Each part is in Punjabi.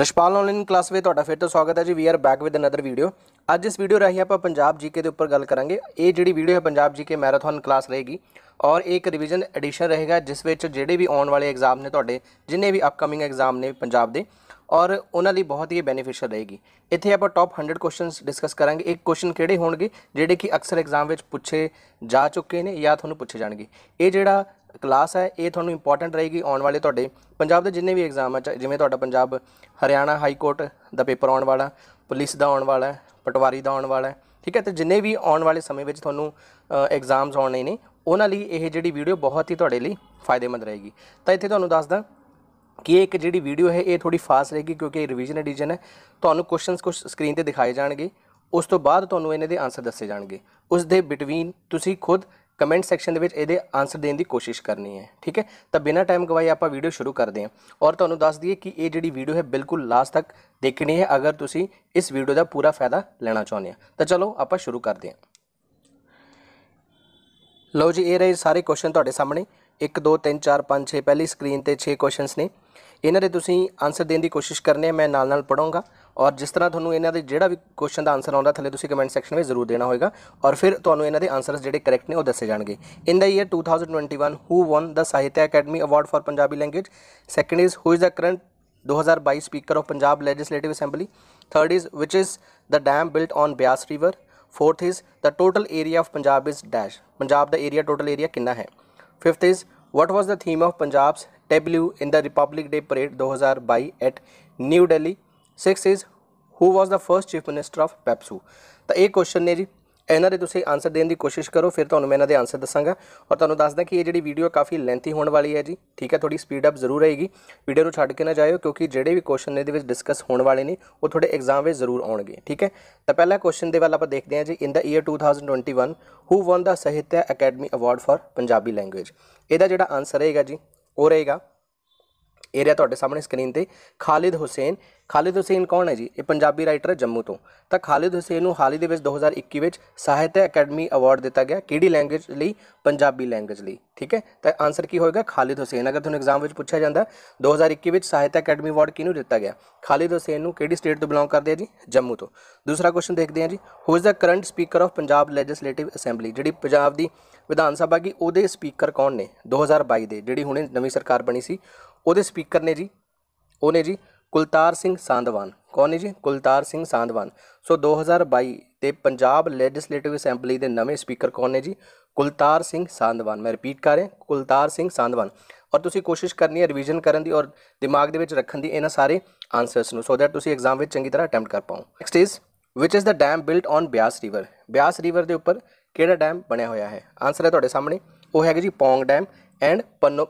ਰਸ਼ਪਾਲ ਆਨਲਾਈਨ ਕਲਾਸ ਵਿੱਚ ਤੁਹਾਡਾ ਫਿਰ ਤੋਂ ਸਵਾਗਤ ਹੈ ਜੀ we are back with another video ਅੱਜ ਇਸ ਵੀਡੀਓ ਰਾਹੀਂ ਆਪਾਂ ਪੰਜਾਬ ਜੀਕੇ ਦੇ ਉੱਪਰ ਗੱਲ ਕਰਾਂਗੇ ਇਹ ਜਿਹੜੀ ਵੀਡੀਓ ਹੈ ਪੰਜਾਬ ਜੀਕੇ ਮੈਰਾਥਨ ਕਲਾਸ ਰਹੇਗੀ ਔਰ ਇੱਕ ਰਿਵੀਜ਼ਨ ਐਡੀਸ਼ਨ ਰਹੇਗਾ ਜਿਸ ਵਿੱਚ ਜਿਹੜੇ ਵੀ ਆਉਣ ਵਾਲੇ ਐਗਜ਼ਾਮ ਨੇ ਤੁਹਾਡੇ ਜਿੰਨੇ ਵੀ ਅਪਕਮਿੰਗ ਐਗਜ਼ਾਮ ਨੇ ਪੰਜਾਬ ਦੇ ਔਰ ਉਹਨਾਂ ਲਈ ਬਹੁਤ ਹੀ ਬੈਨੀਫੀਸ਼ੀਅਲ ਰਹੇਗੀ ਇੱਥੇ ਆਪਾਂ ਟੌਪ 100 ਕੁਐਸਚਨਸ ਡਿਸਕਸ ਕਰਾਂਗੇ ਇੱਕ ਕੁਐਸਚਨ ਕਿਹੜੇ ਹੋਣਗੇ ਜਿਹੜੇ ਕਿ ਅਕਸਰ ਐਗਜ਼ਾਮ ਵਿੱਚ ਪੁੱਛੇ ਜਾ ਚੁੱਕੇ ਨੇ ਜਾਂ ਤੁਹਾਨੂੰ ਪੁੱਛੇ ਜਾਣਗੇ ਇਹ ਜਿਹੜਾ ਕਲਾਸ ਹੈ ਇਹ ਤੁਹਾਨੂੰ ਇੰਪੋਰਟੈਂਟ ਰਹੇਗੀ ਆਉਣ ਵਾਲੇ ਤੁਹਾਡੇ ਪੰਜਾਬ ਦੇ ਜਿੰਨੇ ਵੀ ਐਗਜ਼ਾਮ ਆ ਜਿਵੇਂ ਤੁਹਾਡਾ ਪੰਜਾਬ ਹਰਿਆਣਾ ਹਾਈ ਕੋਰਟ ਦਾ ਪੇਪਰ ਆਉਣ ਵਾਲਾ ਪੁਲਿਸ ਦਾ ਆਉਣ ਵਾਲਾ ਪਟਵਾਰੀ ਦਾ ਆਉਣ ਵਾਲਾ ਠੀਕ ਹੈ ਤੇ ਜਿੰਨੇ ਵੀ ਆਉਣ ਵਾਲੇ ਸਮੇਂ ਵਿੱਚ ਤੁਹਾਨੂੰ ਐਗਜ਼ਾਮਸ ਆਉਣੇ ਨੇ ਉਹਨਾਂ ਲਈ ਇਹ ਜਿਹੜੀ ਵੀਡੀਓ ਬਹੁਤ ਹੀ ਤੁਹਾਡੇ ਲਈ ਫਾਇਦੇਮੰਦ ਰਹੇਗੀ ਤਾਂ ਇੱਥੇ ਤੁਹਾਨੂੰ ਦੱਸਦਾ ਕਿ ਇਹ ਇੱਕ ਜਿਹੜੀ ਵੀਡੀਓ ਹੈ ਇਹ ਥੋੜੀ ਫਾਸਟ ਰਹੇਗੀ ਕਿਉਂਕਿ ਇਹ ਰਿਵੀਜ਼ਨ ਐਡੀਸ਼ਨ ਹੈ ਤੁਹਾਨੂੰ ਕੁਐਸਚਨਸ ਕੁਝ ਸਕਰੀਨ ਤੇ ਦਿਖਾਏ ਜਾਣਗੇ ਉਸ ਤੋਂ ਬਾਅਦ ਤੁਹਾਨੂੰ ਇਹਨਾਂ ਦੇ ਆਨਸਰ ਦੱਸੇ ਜਾਣਗੇ ਉਸ ਦੇ ਬਿਟਵੀਨ ਤੁਸੀਂ ਖੁਦ ਕਮੈਂਟ ਸੈਕਸ਼ਨ ਦੇ ਵਿੱਚ ਇਹਦੇ ਆਨਸਰ ਦੇਣ ਦੀ ਕੋਸ਼ਿਸ਼ ਕਰਨੀ ਹੈ ਠੀਕ ਹੈ ਤਾਂ ਬਿਨਾਂ ਟਾਈਮ ਗਵਾਏ ਆਪਾਂ ਵੀਡੀਓ ਸ਼ੁਰੂ ਕਰਦੇ ਹਾਂ ਔਰ ਤੁਹਾਨੂੰ ਦੱਸ ਦਈਏ ਕਿ ਇਹ ਜਿਹੜੀ ਵੀਡੀਓ ਹੈ ਬਿਲਕੁਲ ਲਾਸਟ ਤੱਕ ਦੇਖਣੀ ਹੈ ਅਗਰ ਤੁਸੀਂ ਇਸ ਵੀਡੀਓ ਦਾ ਪੂਰਾ ਫਾਇਦਾ ਲੈਣਾ ਚਾਹੁੰਦੇ ਆ ਤਾਂ ਚਲੋ ਆਪਾਂ ਸ਼ੁਰੂ ਕਰਦੇ ਹਾਂ ਲਓ ਜੀ ਇਹ ਰਹੇ ਸਾਰੇ ਕੁਐਸਚਨ ਤੁਹਾਡੇ ਸਾਹਮਣੇ 1 2 3 4 5 6 ਪਹਿਲੀ ਸਕਰੀਨ ਤੇ 6 ਕੁਐਸਚਨਸ ਨੇ ਇਹਨਾਂ ਦੇ ਤੁਸੀਂ ਆਨਸਰ ਦੇਣ ਦੀ ਕੋਸ਼ਿਸ਼ ਕਰਨੇ ਮੈਂ ਨਾਲ ਨਾਲ ਪੜਾਉਂਗਾ ਔਰ ਜਿਸ ਤਰ੍ਹਾਂ ਤੁਹਾਨੂੰ ਇਹਨਾਂ ਦੇ ਜਿਹੜਾ ਵੀ ਕੁਐਸਚਨ ਦਾ ਆਨਸਰ ਆਉਂਦਾ ਥੱਲੇ ਤੁਸੀਂ ਕਮੈਂਟ ਸੈਕਸ਼ਨ ਵਿੱਚ ਜ਼ਰੂਰ ਦੇਣਾ ਹੋਏਗਾ ਔਰ ਫਿਰ ਤੁਹਾਨੂੰ ਇਹਨਾਂ ਦੇ ਆਨਸਰਸ ਜਿਹੜੇ ਕਰੈਕਟ ਨੇ ਉਹ ਦੱਸੇ ਜਾਣਗੇ in the year 2021 who won the Sahitya Akademi award for Punjabi language second is who is the current 2022 speaker of Punjab legislative assembly third is which is the dam built on Beas river fourth is the total area of Punjab is dash Punjab ਦਾ ਏਰੀਆ ਟੋਟਲ ਏਰੀਆ ਕਿੰਨਾ ਹੈ fifth is what was the theme of Punjab's debut in the republic day parade 2022 at New Delhi 6 is who was the first chief minister of PEPSU ਤਾਂ ਇਹ ਕੁਐਸਚਨ ਨੇ ਜੀ ਇਹਨਾਂ ਦੇ ਤੁਸੀਂ ਆਨਸਰ ਦੇਣ ਦੀ ਕੋਸ਼ਿਸ਼ ਕਰੋ ਫਿਰ ਤੁਹਾਨੂੰ ਮੈਂ ਇਹਨਾਂ ਦੇ ਆਨਸਰ ਦੱਸਾਂਗਾ ਔਰ ਤੁਹਾਨੂੰ ਦੱਸਦਾ ਕਿ ਇਹ ਜਿਹੜੀ ਵੀਡੀਓ ਕਾਫੀ ਲੈਂਥੀ ਹੋਣ ਵਾਲੀ ਹੈ ਜੀ ਠੀਕ ਹੈ ਥੋੜੀ ਸਪੀਡ ਅਪ ਜ਼ਰੂਰ ਆਏਗੀ ਵੀਡੀਓ ਨੂੰ ਛੱਡ ਕੇ ਨਾ ਜਾਇਓ ਕਿਉਂਕਿ ਜਿਹੜੇ ਵੀ ਕੁਐਸਚਨ ਇਹਦੇ ਵਿੱਚ ਡਿਸਕਸ ਹੋਣ ਵਾਲੇ ਨੇ ਉਹ ਤੁਹਾਡੇ ਐਗਜ਼ਾਮ ਵਿੱਚ ਜ਼ਰੂਰ ਆਉਣਗੇ ਠੀਕ ਹੈ ਤਾਂ ਪਹਿਲਾ ਕੁਐਸਚਨ ਦੇ ਵੱਲ ਆਪਾਂ ਦੇਖਦੇ ਹਾਂ ਜੀ in the year 2021 who won the Sahitya Akademi award for Punjabi language ਇਹਦਾ ਜਿਹੜਾ ਆਨਸਰ ਰਹੇਗਾ ਜੀ ਉਹ ਰਹੇਗਾ ਇਹ ਰਿਹਾ ਤੁਹਾਡੇ ਸਾਹਮਣੇ ਸਕਰੀਨ ਤੇ ਖਾਲਿਦ ਹੁਸੈਨ ਖਾਲਿਦ ਹੁਸੈਨ ਕੌਣ ਹੈ ਜੀ ਇਹ ਪੰਜਾਬੀ ਰਾਈਟਰ ਹੈ ਜੰਮੂ ਤੋਂ ਤਾਂ ਖਾਲਿਦ ਹੁਸੈਨ ਨੂੰ ਹਾਲ ਹੀ ਦੇ ਵਿੱਚ 2021 ਵਿੱਚ ਸਾਹਿਤ ਅਕੈਡਮੀ ਅਵਾਰਡ ਦਿੱਤਾ ਗਿਆ ਕਿਹੜੀ ਲੈਂਗੁਏਜ ਲਈ ਪੰਜਾਬੀ ਲੈਂਗੁਏਜ ਲਈ ਠੀਕ ਹੈ ਤਾਂ ਆਨਸਰ ਕੀ ਹੋਏਗਾ ਖਾਲਿਦ ਹੁਸੈਨ ਅਗਰ ਤੁਹਾਨੂੰ ਐਗਜ਼ਾਮ ਵਿੱਚ ਪੁੱਛਿਆ ਜਾਂਦਾ 2021 ਵਿੱਚ ਸਾਹਿਤ ਅਕੈਡਮੀ ਅਵਾਰਡ ਕਿਹਨੂੰ ਦਿੱਤਾ ਗਿਆ ਖਾਲਿਦ ਹੁਸੈਨ ਨੂੰ ਕਿਹੜੀ ਸਟੇਟ ਤੋਂ ਬਿਲੋਂਗ ਕਰਦੇ ਆ ਜੀ ਜੰਮੂ ਤੋਂ ਦੂਸਰਾ ਕੁਐਸਚਨ ਦੇਖਦੇ ਆ ਜੀ who is the current speaker of Punjab legislative assembly ਜਿਹੜੀ ਪੰਜਾਬ ਦੀ ਵਿਧਾਨ ਸਭਾ ਕੀ ਉਹਦੇ ਸਪੀਕਰ ਕੌਣ ਨੇ 2022 ਦੇ ਜਿਹੜੀ ਹੁਣੇ ਨਵੀਂ ਸਰਕਾਰ ਬਣੀ ਸੀ ਉਹਦੇ ਸਪੀਕਰ ਨੇ ਜੀ ਉਹਨੇ ਜੀ ਕੁਲਤਾਰ ਸਿੰਘ ਸਾਧਵਾਨ ਕੌਣ ਹੈ ਜੀ ਕੁਲਤਾਰ ਸਿੰਘ ਸਾਧਵਾਨ ਸੋ 2022 ਤੇ ਪੰਜਾਬ ਲੈਜਿਸਲੇਟਿਵ ਅਸੈਂਬਲੀ ਦੇ ਨਵੇਂ ਸਪੀਕਰ ਕੌਣ ਨੇ ਜੀ ਕੁਲਤਾਰ ਸਿੰਘ ਸਾਧਵਾਨ ਮੈਂ ਰਿਪੀਟ ਕਰ ਰਿਹਾ ਕੁਲਤਾਰ ਸਿੰਘ ਸਾਧਵਾਨ ਔਰ ਤੁਸੀਂ ਕੋਸ਼ਿਸ਼ ਕਰਨੀ ਹੈ ਰਿਵੀਜ਼ਨ ਕਰਨ ਦੀ ਔਰ ਦਿਮਾਗ ਦੇ ਵਿੱਚ ਰੱਖਣ ਦੀ ਇਹਨਾਂ ਸਾਰੇ ਆਨਸਰਸ ਨੂੰ ਸੋ ਦੈਟ ਤੁਸੀਂ ਐਗਜ਼ਾਮ ਵਿੱਚ ਚੰਗੀ ਤਰ੍ਹਾਂ ਅਟੈਂਪਟ ਕਰ ਪਾਓ next is which is the dam built on Beas river Beas river ਦੇ ਉੱਪਰ ਕਿਹੜਾ ਡੈਮ ਬਣਿਆ ਹੋਇਆ ਹੈ ਆਨਸਰ ਹੈ ਤੁਹਾਡੇ ਸਾਹਮਣੇ ਉਹ ਹੈਗਾ ਜੀ Pong dam and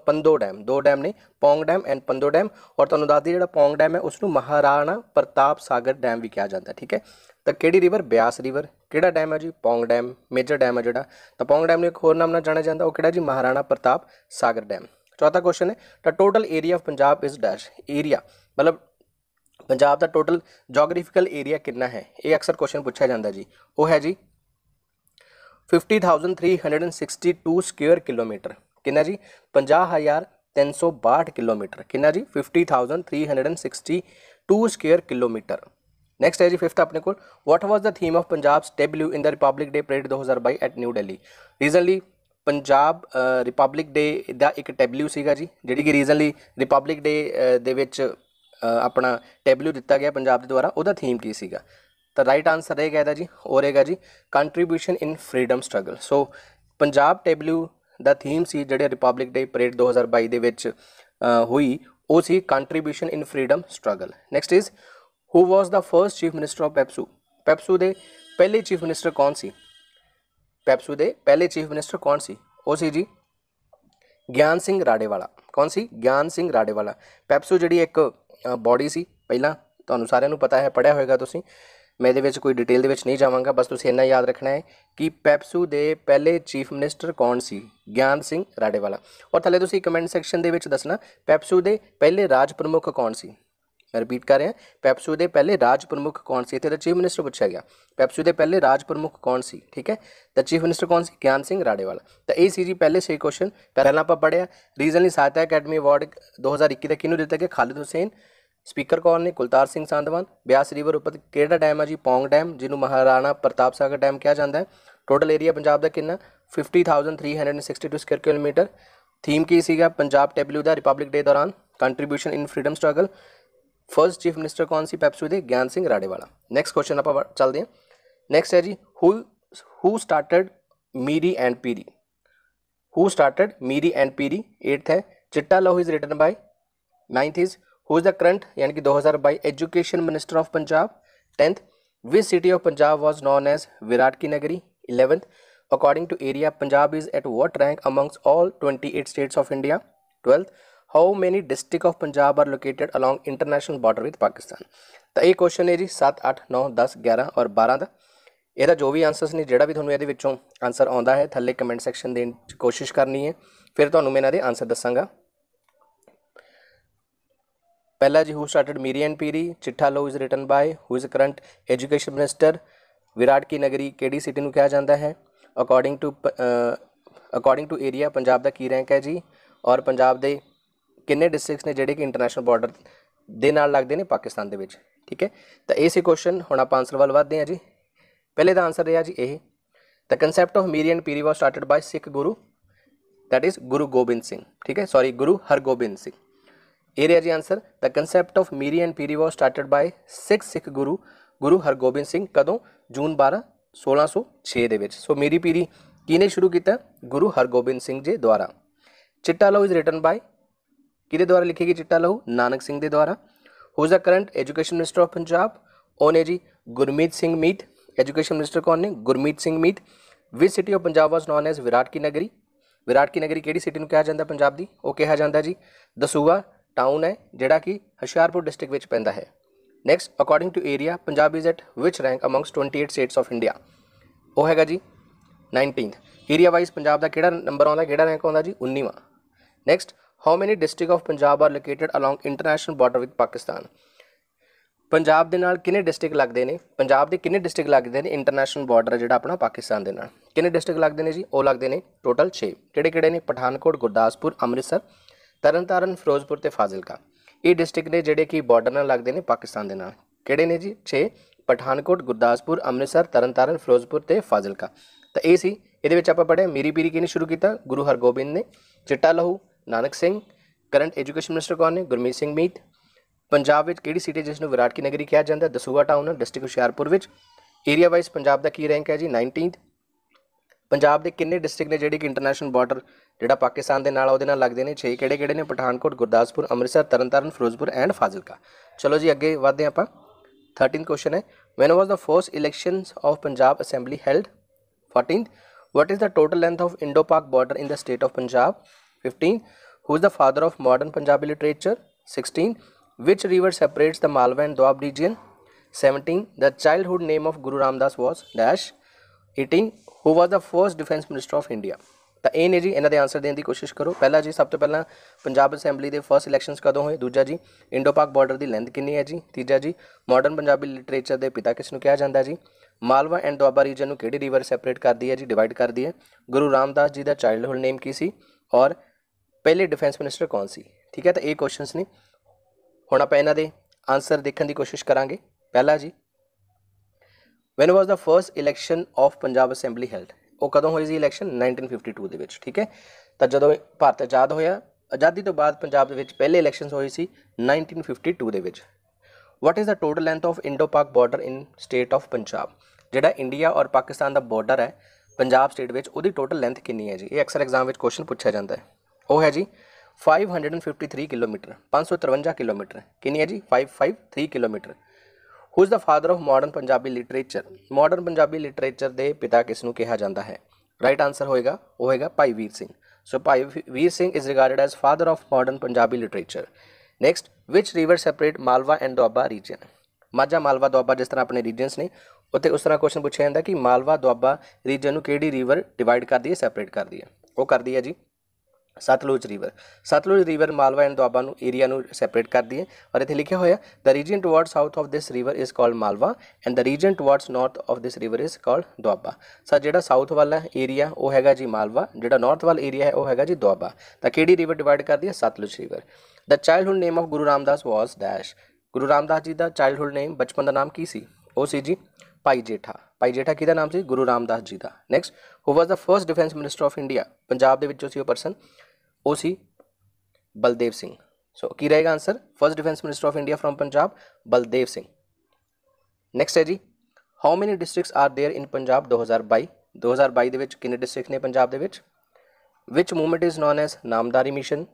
Pandoh dam ਦੋ ਡੈਮ ਨੇ Pong dam and Pandoh dam ਔਰ ਤੁਹਾਨੂੰ ਦੱਸ ਦਈਏ ਜਿਹੜਾ ਪੌਂਗ ਡੈਮ ਹੈ ਉਸ ਨੂੰ ਮਹਾਰਾਣਾ ਪ੍ਰਤਾਪ ਸਾਗਰ ਡੈਮ ਵੀ ਕਿਹਾ ਜਾਂਦਾ ਠੀਕ ਹੈ ਤਾਂ ਕਿਹੜੀ ਰਿਵਰ ਬਿਆਸ ਰਿਵਰ ਕਿਹੜਾ ਡੈਮ ਹੈ ਜੀ ਪੌਂਗ ਡੈਮ ਮੇਜਰ ਡੈਮ ਹੈ ਜਿਹੜਾ ਤਾਂ ਪੌਂਗ ਡੈਮ ਨੂੰ ਇੱਕ ਹੋਰ ਨਾਮ ਨਾਲ ਜਾਣਿਆ ਜਾਂਦਾ ਉਹ ਕਿਹੜਾ ਜੀ ਮਹਾਰਾਣਾ ਪ੍ਰਤਾਪ ਸਾਗਰ ਡੈਮ ਚੌਥਾ ਕੁਐਸਚਨ ਹੈ ਤਾਂ total area of Punjab is dash area ਮਤਲਬ ਪੰਜਾਬ ਦਾ ਟੋਟਲ ਜੀਓਗ੍ਰਾਫੀਕਲ ਏਰੀਆ ਕਿੰਨਾ ਹੈ ਇਹ ਅਕਸਰ ਕੁਐਸਚਨ ਪੁੱਛਿਆ ਜਾਂਦਾ ਜੀ ਉਹ ਹੈ ਜੀ 50362 ਸਕੁਅਰ ਕਿਲੋਮੀਟਰ ਕਿੰਨਾ ਜੀ 50362 ਕਿਲੋਮੀਟਰ ਕਿੰਨਾ ਜੀ 50362 ਸਕੁਅਰ ਕਿਲੋਮੀਟਰ ਨੈਕਸਟ ਹੈ ਜੀ ਫਿਫਥ ਆਪਣੇ ਕੋਲ what was the theme of Punjab's debut in the republic day parade 2022 at New Delhi regionally Punjab republic day ਦਾ ਇੱਕ ਟੈਬਲੂ ਸੀਗਾ ਜੀ ਜਿਹੜੀ ਕਿ ਰੀਜ਼ਨਲੀ ਰਿਪਬਲਿਕ ਡੇ ਦੇ ਵਿੱਚ ਆਪਣਾ ਟੈਬਲੂ ਦਿੱਤਾ ਗਿਆ ਪੰਜਾਬ ਦੇ ਦੁਆਰਾ ਉਹਦਾ ਥੀਮ ਕੀ ਸੀਗਾ ਤਾਂ ਰਾਈਟ ਆਨਸਰ ਰਹੇਗਾ ਇਹਦਾ ਜੀ ਹੋਰੇਗਾ ਜੀ contribution in freedom struggle so Punjab tableau ਦਾ ਥੀਮ ਸੀ ਜਿਹੜੇ ਰਿਪਬਲਿਕ ਡੇ ਪਰੇਡ 2022 ਦੇ ਵਿੱਚ ਹੋਈ ਉਹ ਸੀ contribution in freedom struggle next is who was the first chief minister of PEPSU PEPSU ਦੇ ਪਹਿਲੇ ਚੀਫ ਮਿਨਿਸਟਰ ਕੌਣ ਸੀ ਪੈਪਸੂ ਦੇ ਪਹਿਲੇ ਚੀਫ ਮਿਨਿਸਟਰ ਕੌਣ ਸੀ ਉਹ ਸੀ ਜੀ ਗਿਆਨ ਸਿੰਘ ਰਾੜੇਵਾਲਾ ਕੌਣ ਸੀ ਗਿਆਨ ਸਿੰਘ ਰਾੜੇਵਾਲਾ ਪੈਪਸੂ ਜਿਹੜੀ ਇੱਕ ਬਾਡੀ ਸੀ ਪਹਿਲਾਂ ਤੁਹਾਨੂੰ ਸਾਰਿਆਂ ਨੂੰ ਪਤਾ ਹੈ ਪੜਿਆ ਹੋਵੇਗਾ ਤੁਸੀਂ ਮੈਂ ਇਹਦੇ ਵਿੱਚ ਕੋਈ ਡਿਟੇਲ ਦੇ ਵਿੱਚ ਨਹੀਂ ਜਾਵਾਂਗਾ ਬਸ ਤੁਸੀਂ ਇੰਨਾ ਯਾਦ ਰੱਖਣਾ ਹੈ ਕਿ ਪੈਪਸੂ ਦੇ ਪਹਿਲੇ ਚੀਫ ਮਿਨਿਸਟਰ ਕੌਣ ਸੀ ਗਿਆਨ ਸਿੰਘ ਰਾੜੇਵਾਲਾ ਔਰ ਥੱਲੇ ਤੁਸੀਂ ਕਮੈਂਟ ਸੈਕਸ਼ਨ ਦੇ ਵਿੱਚ ਦੱਸਣਾ ਪੈਪਸੂ ਦੇ ਪਹਿਲੇ ਰਾਜ ਪ੍ਰਮੁੱਖ ਕੌਣ ਸੀ ਮੈਂ ਰਿਪੀਟ ਕਰ ਰਿਹਾ ਪੈਪਸੂ ਦੇ ਪਹਿਲੇ ਰਾਜ ਪ੍ਰਮੁੱਖ ਕੌਣ ਸੀ ਇੱਥੇ ਦਾ ਚੀਫ ਮਿਨਿਸਟਰ ਪੁੱਛਿਆ ਗਿਆ ਪੈਪਸੂ ਦੇ ਪਹਿਲੇ ਰਾਜ ਪ੍ਰਮੁੱਖ ਕੌਣ ਸੀ ਠੀਕ ਹੈ ਤਾਂ ਚੀਫ ਮਿਨਿਸਟਰ ਕੌਣ ਸੀ ਗਿਆਨ ਸਿੰਘ ਰਾੜੇਵਾਲਾ ਤਾਂ ਇਹ ਸੀ ਜੀ ਪਹਿਲੇ ਸੇ ਕੁਐਸਚਨ ਪਹਿਲਾਂ ਆਪਾਂ ਪੜਿਆ ਰੀਜ਼ਨਲੀ ਸਾਹਿਤਿਆ ਅਕੈਡਮੀ ਅਵਾਰਡ 2021 ਦਾ ਕਿਹਨੂੰ ਦਿੱਤਾ ਗਿਆ ਖਾਲਿਦ ਹੁਸੈਨ ਸਪੀਕਰ ਕੌਣ ਨੇ ਕੁਲਤਾਰ ਸਿੰਘ ਸੰਧਵਾਨ ਬਿਆਸ ਰਿਵਰ ਉੱਪਰ ਕਿਹੜਾ ਡੈਮ ਹੈ ਜੀ ਪੌਂਗ ਡੈਮ ਜਿਹਨੂੰ ਮਹਾਰਾਣਾ ਪ੍ਰਤਾਪ ਸਾਗਰ ਡੈਮ ਕਿਹਾ ਜਾਂਦਾ ਹੈ ਟੋਟਲ ਏਰੀਆ ਪੰਜਾਬ ਦਾ ਕਿੰਨਾ 50362 ਸਕੁਅਰ ਕਿਲੋਮੀਟਰ ਥੀਮ ਕੀ ਸੀਗਾ ਪੰਜਾਬ ਡਬਲਯੂ ਦਾ ਰਿਪਬਲਿਕ ਡੇ ਦੌਰਾਨ contribution in freedom struggle first chief minister ਕੌਣ ਸੀ ਪੈਪਸੂ ਦੇ ਗਿਆਨ ਸਿੰਘ ਰਾੜੇਵਾਲਾ ਨੈਕਸਟ ਕੁਐਸਚਨ ਆਪਾਂ ਚੱਲਦੇ ਹਾਂ ਨੈਕਸਟ ਹੈ ਜੀ ਹੂ ਹੂ ਸਟਾਰਟਡ ਮੀਰੀ ਐਂਡ ਪੀਰੀ ਹੂ ਸਟਾਰਟਡ ਮੀਰੀ ਐਂਡ ਪੀਰੀ 8th ਹੈ Chitta Lahu is written by 9th is who is the current यानी कि 2022 education minister of Punjab tenth which city of Punjab was known as Virat ki Nagri eleventh according to area Punjab is at what rank amongst all twenty eight states of India twelfth how many district of Punjab are located along international border with Pakistan ਤਾਂ ਇਹ ਕੁਐਸਚਨ ਹੈ ਜੀ 7 8 9 10 11 ਔਰ 12 ਦਾ ਇਹਦਾ ਜੋ ਵੀ ਆਨਸਰਸ ਨੇ ਜਿਹੜਾ ਵੀ ਤੁਹਾਨੂੰ ਇਹਦੇ ਵਿੱਚੋਂ ਆਨਸਰ ਆਉਂਦਾ ਹੈ ਥੱਲੇ ਕਮੈਂਟ ਸੈਕਸ਼ਨ ਦੇਣ ਦੀ ਕੋਸ਼ਿਸ਼ ਕਰਨੀ ਹੈ ਫਿਰ ਤੁਹਾਨੂੰ ਮੈਂ ਇਹਨਾਂ ਦੇ ਆਨਸਰ ਦੱਸਾਂਗਾ ਪਹਿਲਾ ਜੀ ਹੂ started Miri and Piri Chitta Lahu is written by who is current education minister Virat ki Nagri ਕਿਹੜੀ ਸਿਟੀ ਨੂੰ ਕਿਹਾ ਜਾਂਦਾ ਹੈ according to according to area Punjab ਦਾ ਕੀ ਰੈਂਕ ਹੈ ਜੀ ਔਰ ਪੰਜਾਬ ਦੇ ਕਿੰਨੇ ਡਿਸਟ੍ਰਿਕਟਸ ਨੇ ਜਿਹੜੇ ਕਿ ਇੰਟਰਨੈਸ਼ਨਲ ਬਾਰਡਰ ਦੇ ਨਾਲ ਲੱਗਦੇ ਨੇ ਪਾਕਿਸਤਾਨ ਦੇ ਵਿੱਚ ਠੀਕ ਹੈ ਤਾਂ ਇਹ ਸੀ ਕੁਐਸਚਨ ਹੁਣ ਆਪਾਂ ਆਨਸਰ ਵੱਲ ਵਧਦੇ ਹਾਂ ਜੀ ਪਹਿਲੇ ਦਾ ਆਨਸਰ ਰਿਹਾ ਜੀ ਇਹ ਦ concept of Miri and Piri was started by Sikh Guru that is Guru Gobind Singh ਠੀਕ ਹੈ ਸੌਰੀ ਗੁਰੂ ਹਰਗੋਬਿੰਦ ਸਿੰਘ ਇਹ ਰਿਹਾ ਜੀ ਆਨਸਰ ਦਾ concept of Miri and Piri was started by 6 Sikh Guru Guru Hargobind Singh ਕਦੋਂ ਜੂਨ 12 1606 ਦੇ ਵਿੱਚ ਸੋ ਮੀਰੀ ਪੀਰੀ ਕਿਹਨੇ ਸ਼ੁਰੂ ਕੀਤਾ ਗੁਰੂ ਹਰਗੋਬਿੰਦ ਸਿੰਘ ਜੀ ਦੁਆਰਾ ਚਿੱਟਾ ਲਹੂ ਇਜ਼ ਰਿਟਨ ਬਾਈ ਕਿਹਦੇ ਦੁਆਰਾ ਲਿਖੀ ਗਈ ਚਿੱਟਾ ਲਹੂ ਨਾਨਕ ਸਿੰਘ ਦੇ ਦੁਆਰਾ who is uh current education minister of Punjab ਉਹਨੇ ਜੀ ਗੁਰਮੀਤ ਸਿੰਘ ਮੀਤ ਐਜੂਕੇਸ਼ਨ ਮਿਨਿਸਟਰ ਕੌਣ ਨੇ Gurmeet Singh Meet which city of Punjab was known as Virat ki Nagri Virat ki Nagri ਕਿਹੜੀ ਸਿਟੀ ਨੂੰ ਕਿਹਾ ਜਾਂਦਾ ਪੰਜਾਬ ਦੀ ਉਹ ਕਿਹਾ ਜਾਂਦਾ ਜੀ ਦਸੂਆ ਟਾਊਨ ਹੈ ਜਿਹੜਾ ਕਿ ਹਸ਼ਿਆਰਪੁਰ ਡਿਸਟ੍ਰਿਕਟ ਵਿੱਚ ਪੈਂਦਾ ਹੈ next according to area Punjab is at which rank amongst 28 states of India ਉਹ ਹੈਗਾ ਜੀ 19th ਏਰੀਆ ਵਾਈਜ਼ ਪੰਜਾਬ ਦਾ ਕਿਹੜਾ ਨੰਬਰ ਆਉਂਦਾ ਕਿਹੜਾ ਰੈਂਕ ਆਉਂਦਾ ਜੀ 19ਵਾਂ next how many district of Punjab are located along international border with Pakistan Punjab ਦੇ ਨਾਲ ਕਿੰਨੇ ਡਿਸਟ੍ਰਿਕਟ ਲੱਗਦੇ ਨੇ ਪੰਜਾਬ ਦੇ ਕਿੰਨੇ ਡਿਸਟ੍ਰਿਕਟ ਲੱਗਦੇ ਨੇ ਇੰਟਰਨੈਸ਼ਨਲ ਬਾਰਡਰ ਜਿਹੜਾ ਆਪਣਾ ਪਾਕਿਸਤਾਨ ਦੇ ਨਾਲ ਕਿੰਨੇ ਡਿਸਟ੍ਰਿਕਟ ਲੱਗਦੇ ਨੇ ਜੀ ਉਹ ਲੱਗਦੇ ਨੇ ਟੋਟਲ 6 ਕਿਹੜੇ ਕਿਹੜੇ ਨੇ ਪਠਾਨਕੋਟ ਗੁਰਦਾਸਪੁਰ ਅੰਮ੍ਰਿਤਸਰ ਤਰਨਤਾਰਨ ਫਿਰੋਜ਼ਪੁਰ ਤੇ ਫਾਜ਼ਿਲਕਾ ਇਹ ਡਿਸਟ੍ਰਿਕਟ ਨੇ ਜਿਹੜੇ ਕਿ ਬਾਰਡਰ ਨਾਲ ਲੱਗਦੇ ਨੇ ਪਾਕਿਸਤਾਨ ਦੇ ਨਾਲ ਕਿਹੜੇ ਨੇ ਜੀ 6 ਪਠਾਨਕੋਟ ਗੁਰਦਾਸਪੁਰ ਅੰਮ੍ਰਿਤਸਰ ਤਰਨਤਾਰਨ ਫਿਰੋਜ਼ਪੁਰ ਤੇ ਫਾਜ਼ਿਲਕਾ ਤਾਂ ਇਹ ਸੀ ਇਹਦੇ ਵਿੱਚ ਆਪਾਂ ਪੜਿਆ ਮੀਰੀ ਪੀਰੀ ਕਿਹਨੇ ਸ਼ੁਰੂ ਕੀਤਾ ਗੁਰੂ ਹਰਗੋਬਿੰਦ ਨੇ Chitta Lahu Nanak Singh current education minister ਕੌਣ ਨੇ ਗੁਰਮੀਤ ਸਿੰਘ ਮੀਤ ਪੰਜਾਬ ਵਿੱਚ ਕਿਹੜੀ ਸਿਟੀ ਜਿਸ ਨੂੰ ਵਿਰਾਟ ਕੀ ਨਗਰੀ ਕਿਹਾ ਜਾਂਦਾ ਦਸੂਹਾ ਟਾਊਨ ਡਿਸਟ੍ਰਿਕਟ ਹੁਸ਼ਿਆਰਪੁਰ ਵਿੱਚ ਏਰੀਆ ਵਾਈਜ਼ ਪੰਜਾਬ ਦਾ ਕੀ ਰੈਂਕ ਹੈ ਜੀ 19th पाब के किन्ने डिस्ट्रिक्ट ने जी कि इंटरैशनल बॉडर जो पाकिस्तान के नाल लगते हैं छे कि ने पठानकोट गुरदसपुर अमृतसर तरन तारण फिरोजपुर एंड फाजिलका चलो जी अगे वे आप थर्टीन क्वेश्चन है when was the first election of पाब assembly held fourteen what is the total length of Indo Pak border in the state of Punjab fifteen who is the father of modern Punjabi literature sixteen which river separates the Malwa and Doaba region seventeen the childhood name of Guru Ramdas was dash eighteen who was the first defence minister of India ਤਾਂ ਇਹ ਨੇ ਜੀ ਇਹਨਾਂ ਦੇ ਆਨਸਰ ਦੇਣ ਦੀ ਕੋਸ਼ਿਸ਼ ਕਰੋ ਪਹਿਲਾ ਜੀ ਸਭ ਤੋਂ ਪਹਿਲਾਂ ਪੰਜਾਬ ਅਸੈਂਬਲੀ ਦੇ ਫਰਸਟ ਇਲੈਕਸ਼ਨਸ ਕਦੋਂ ਹੋਏ ਦੂਜਾ ਜੀ ਇੰਡੋ ਪਾਕ ਬਾਰਡਰ ਦੀ ਲੈਂਥ ਕਿੰਨੀ ਹੈ ਜੀ ਤੀਜਾ ਜੀ ਮਾਡਰਨ ਪੰਜਾਬੀ ਲਿਟਰੇਚਰ ਦੇ ਪਿਤਾ ਕਿਸ ਨੂੰ ਕਿਹਾ ਜਾਂਦਾ ਜੀ ਮਾਲਵਾ ਐਂਡ ਦੁਆਬਾ ਰੀਜਨ ਨੂੰ ਕਿਹੜੀ ਰਿਵਰ ਸੈਪਰੇਟ ਕਰਦੀ ਹੈ ਜੀ ਡਿਵਾਈਡ ਕਰਦੀ ਹੈ ਗੁਰੂ ਰਾਮਦਾਸ ਜੀ ਦਾ ਚਾਈਲਡਹੁੱਡ ਨੇਮ ਕੀ ਸੀ ਔਰ ਪਹਿਲੇ ਡਿਫੈਂਸ ਮਿਨਿਸਟਰ ਕੌਣ ਸੀ ਠੀਕ ਹੈ ਤਾਂ ਇਹ ਕੁਐਸਚਨਸ ਨੇ ਹੁਣ ਆਪਾਂ ਇਹਨਾਂ ਦੇ ਆਨਸਰ ਦੇਖਣ ਦੀ ਕੋਸ਼ਿਸ਼ ਕਰਾਂਗੇ ਪਹਿਲਾ ਜੀ when was the first election of Punjab assembly held ਉਹ ਕਦੋਂ ਹੋਈ ਸੀ ਇਲੈਕਸ਼ਨ 1952 ਦੇ ਵਿੱਚ ਠੀਕ ਹੈ ਤਾਂ ਜਦੋਂ ਭਾਰਤ ਆਜ਼ਾਦ ਹੋਇਆ ਆਜ਼ਾਦੀ ਤੋਂ ਬਾਅਦ ਪੰਜਾਬ ਦੇ ਵਿੱਚ ਪਹਿਲੇ ਇਲੈਕਸ਼ਨਸ ਹੋਈ ਸੀ 1952 ਦੇ ਵਿੱਚ what is the total length of Indo Pak border in state of Punjab ਜਿਹੜਾ ਇੰਡੀਆ ਔਰ ਪਾਕਿਸਤਾਨ ਦਾ ਬਾਰਡਰ ਹੈ ਪੰਜਾਬ ਸਟੇਟ ਵਿੱਚ ਉਹਦੀ ਟੋਟਲ ਲੈਂਥ ਕਿੰਨੀ ਹੈ ਜੀ ਇਹ ਅਕਸਰ ਐਗਜ਼ਾਮ ਵਿੱਚ ਕੁਐਸਚਨ ਪੁੱਛਿਆ ਜਾਂਦਾ ਹੈ ਉਹ ਹੈ ਜੀ 553 ਕਿਲੋਮੀਟਰ 553 ਕਿਲੋਮੀਟਰ ਕਿੰਨੀ ਹੈ ਜੀ 553 kilometre who is the father of modern Punjabi literature modern Punjabi literature ਦੇ ਪਿਤਾ ਕਿਸ ਨੂੰ ਕਿਹਾ ਜਾਂਦਾ ਹੈ ਰਾਈਟ ਆਨਸਰ ਹੋਏਗਾ ਉਹ ਹੋਏਗਾ ਭਾਈ Veer Singh so Bhai Veer Singh is regarded as father of modern Punjabi literature next which river separate Malwa and Doaba region Majha Malwa Doaba ਜਿਸ ਤਰ੍ਹਾਂ ਆਪਣੇ ਰੀਜਨਸ ਨੇ ਉੱਤੇ ਉਸ ਤਰ੍ਹਾਂ ਕੁਐਸਚਨ ਪੁੱਛਿਆ ਜਾਂਦਾ ਕਿ ਮਾਲਵਾ ਦੁਆਬਾ ਰੀਜਨ ਨੂੰ ਕਿਹੜੀ ਰਿਵਰ ਡਿਵਾਈਡ ਕਰਦੀ ਹੈ ਸੈਪਰੇਟ ਕਰਦੀ ਹੈ ਉਹ ਕਰਦੀ ਹੈ ਜੀ Sutlej river Sutlej river Malwa and Doaba ਨੂੰ ਏਰੀਆ ਨੂੰ ਸੈਪਰੇਟ ਕਰਦੀ ਹੈ ਔਰ ਇੱਥੇ ਲਿਖਿਆ ਹੋਇਆ the region towards south of this river is called Malwa and the region towards north of this river is called Doaba sir ਜਿਹੜਾ ਸਾਊਥ ਵਾਲਾ ਏਰੀਆ ਉਹ ਹੈਗਾ ਜੀ ਮਾਲਵਾ ਜਿਹੜਾ ਨਾਰਥ ਵਾਲਾ ਏਰੀਆ ਹੈ ਉਹ ਹੈਗਾ ਜੀ ਦੁਆਬਾ ਤਾਂ ਕਿਹੜੀ ਰਿਵਰ ਡਿਵਾਈਡ ਕਰਦੀ ਹੈ Sutlej river the childhood name of Guru Ramdas was dash Guru Ramdas ji ਦਾ ਚਾਈਲਡਹੁੱਡ ਨੇਮ ਬਚਪਨ ਦਾ ਨਾਮ ਕੀ ਸੀ ਉਹ ਸੀ ਜੀ ਪਾਈ ਜੇਠਾ ਪਾਈ ਜੇਠਾ ਕਿਹਦਾ ਨਾਮ ਸੀ ਗੁਰੂ ਰਾਮਦਾਸ ਜੀ ਦਾ next who was the first defence minister of India Punjab ਦੇ ਵਿੱਚੋਂ ਸੀ ਉਹ ਪਰਸਨ ਉਹ ਸੀ ਬਲਦੇਵ ਸਿੰਘ ਸੋ ਕੀ ਰਹੇਗਾ answer first defence minister of India from Punjab Baldev Singh next ਹੈ ਜੀ how many districts are there in Punjab 2022 2022 ਦੇ ਵਿੱਚ ਕਿੰਨੇ ਡਿਸਟ੍ਰਿਕਟ ਨੇ ਪੰਜਾਬ ਦੇ ਵਿੱਚ which movement is known as Namdhari mission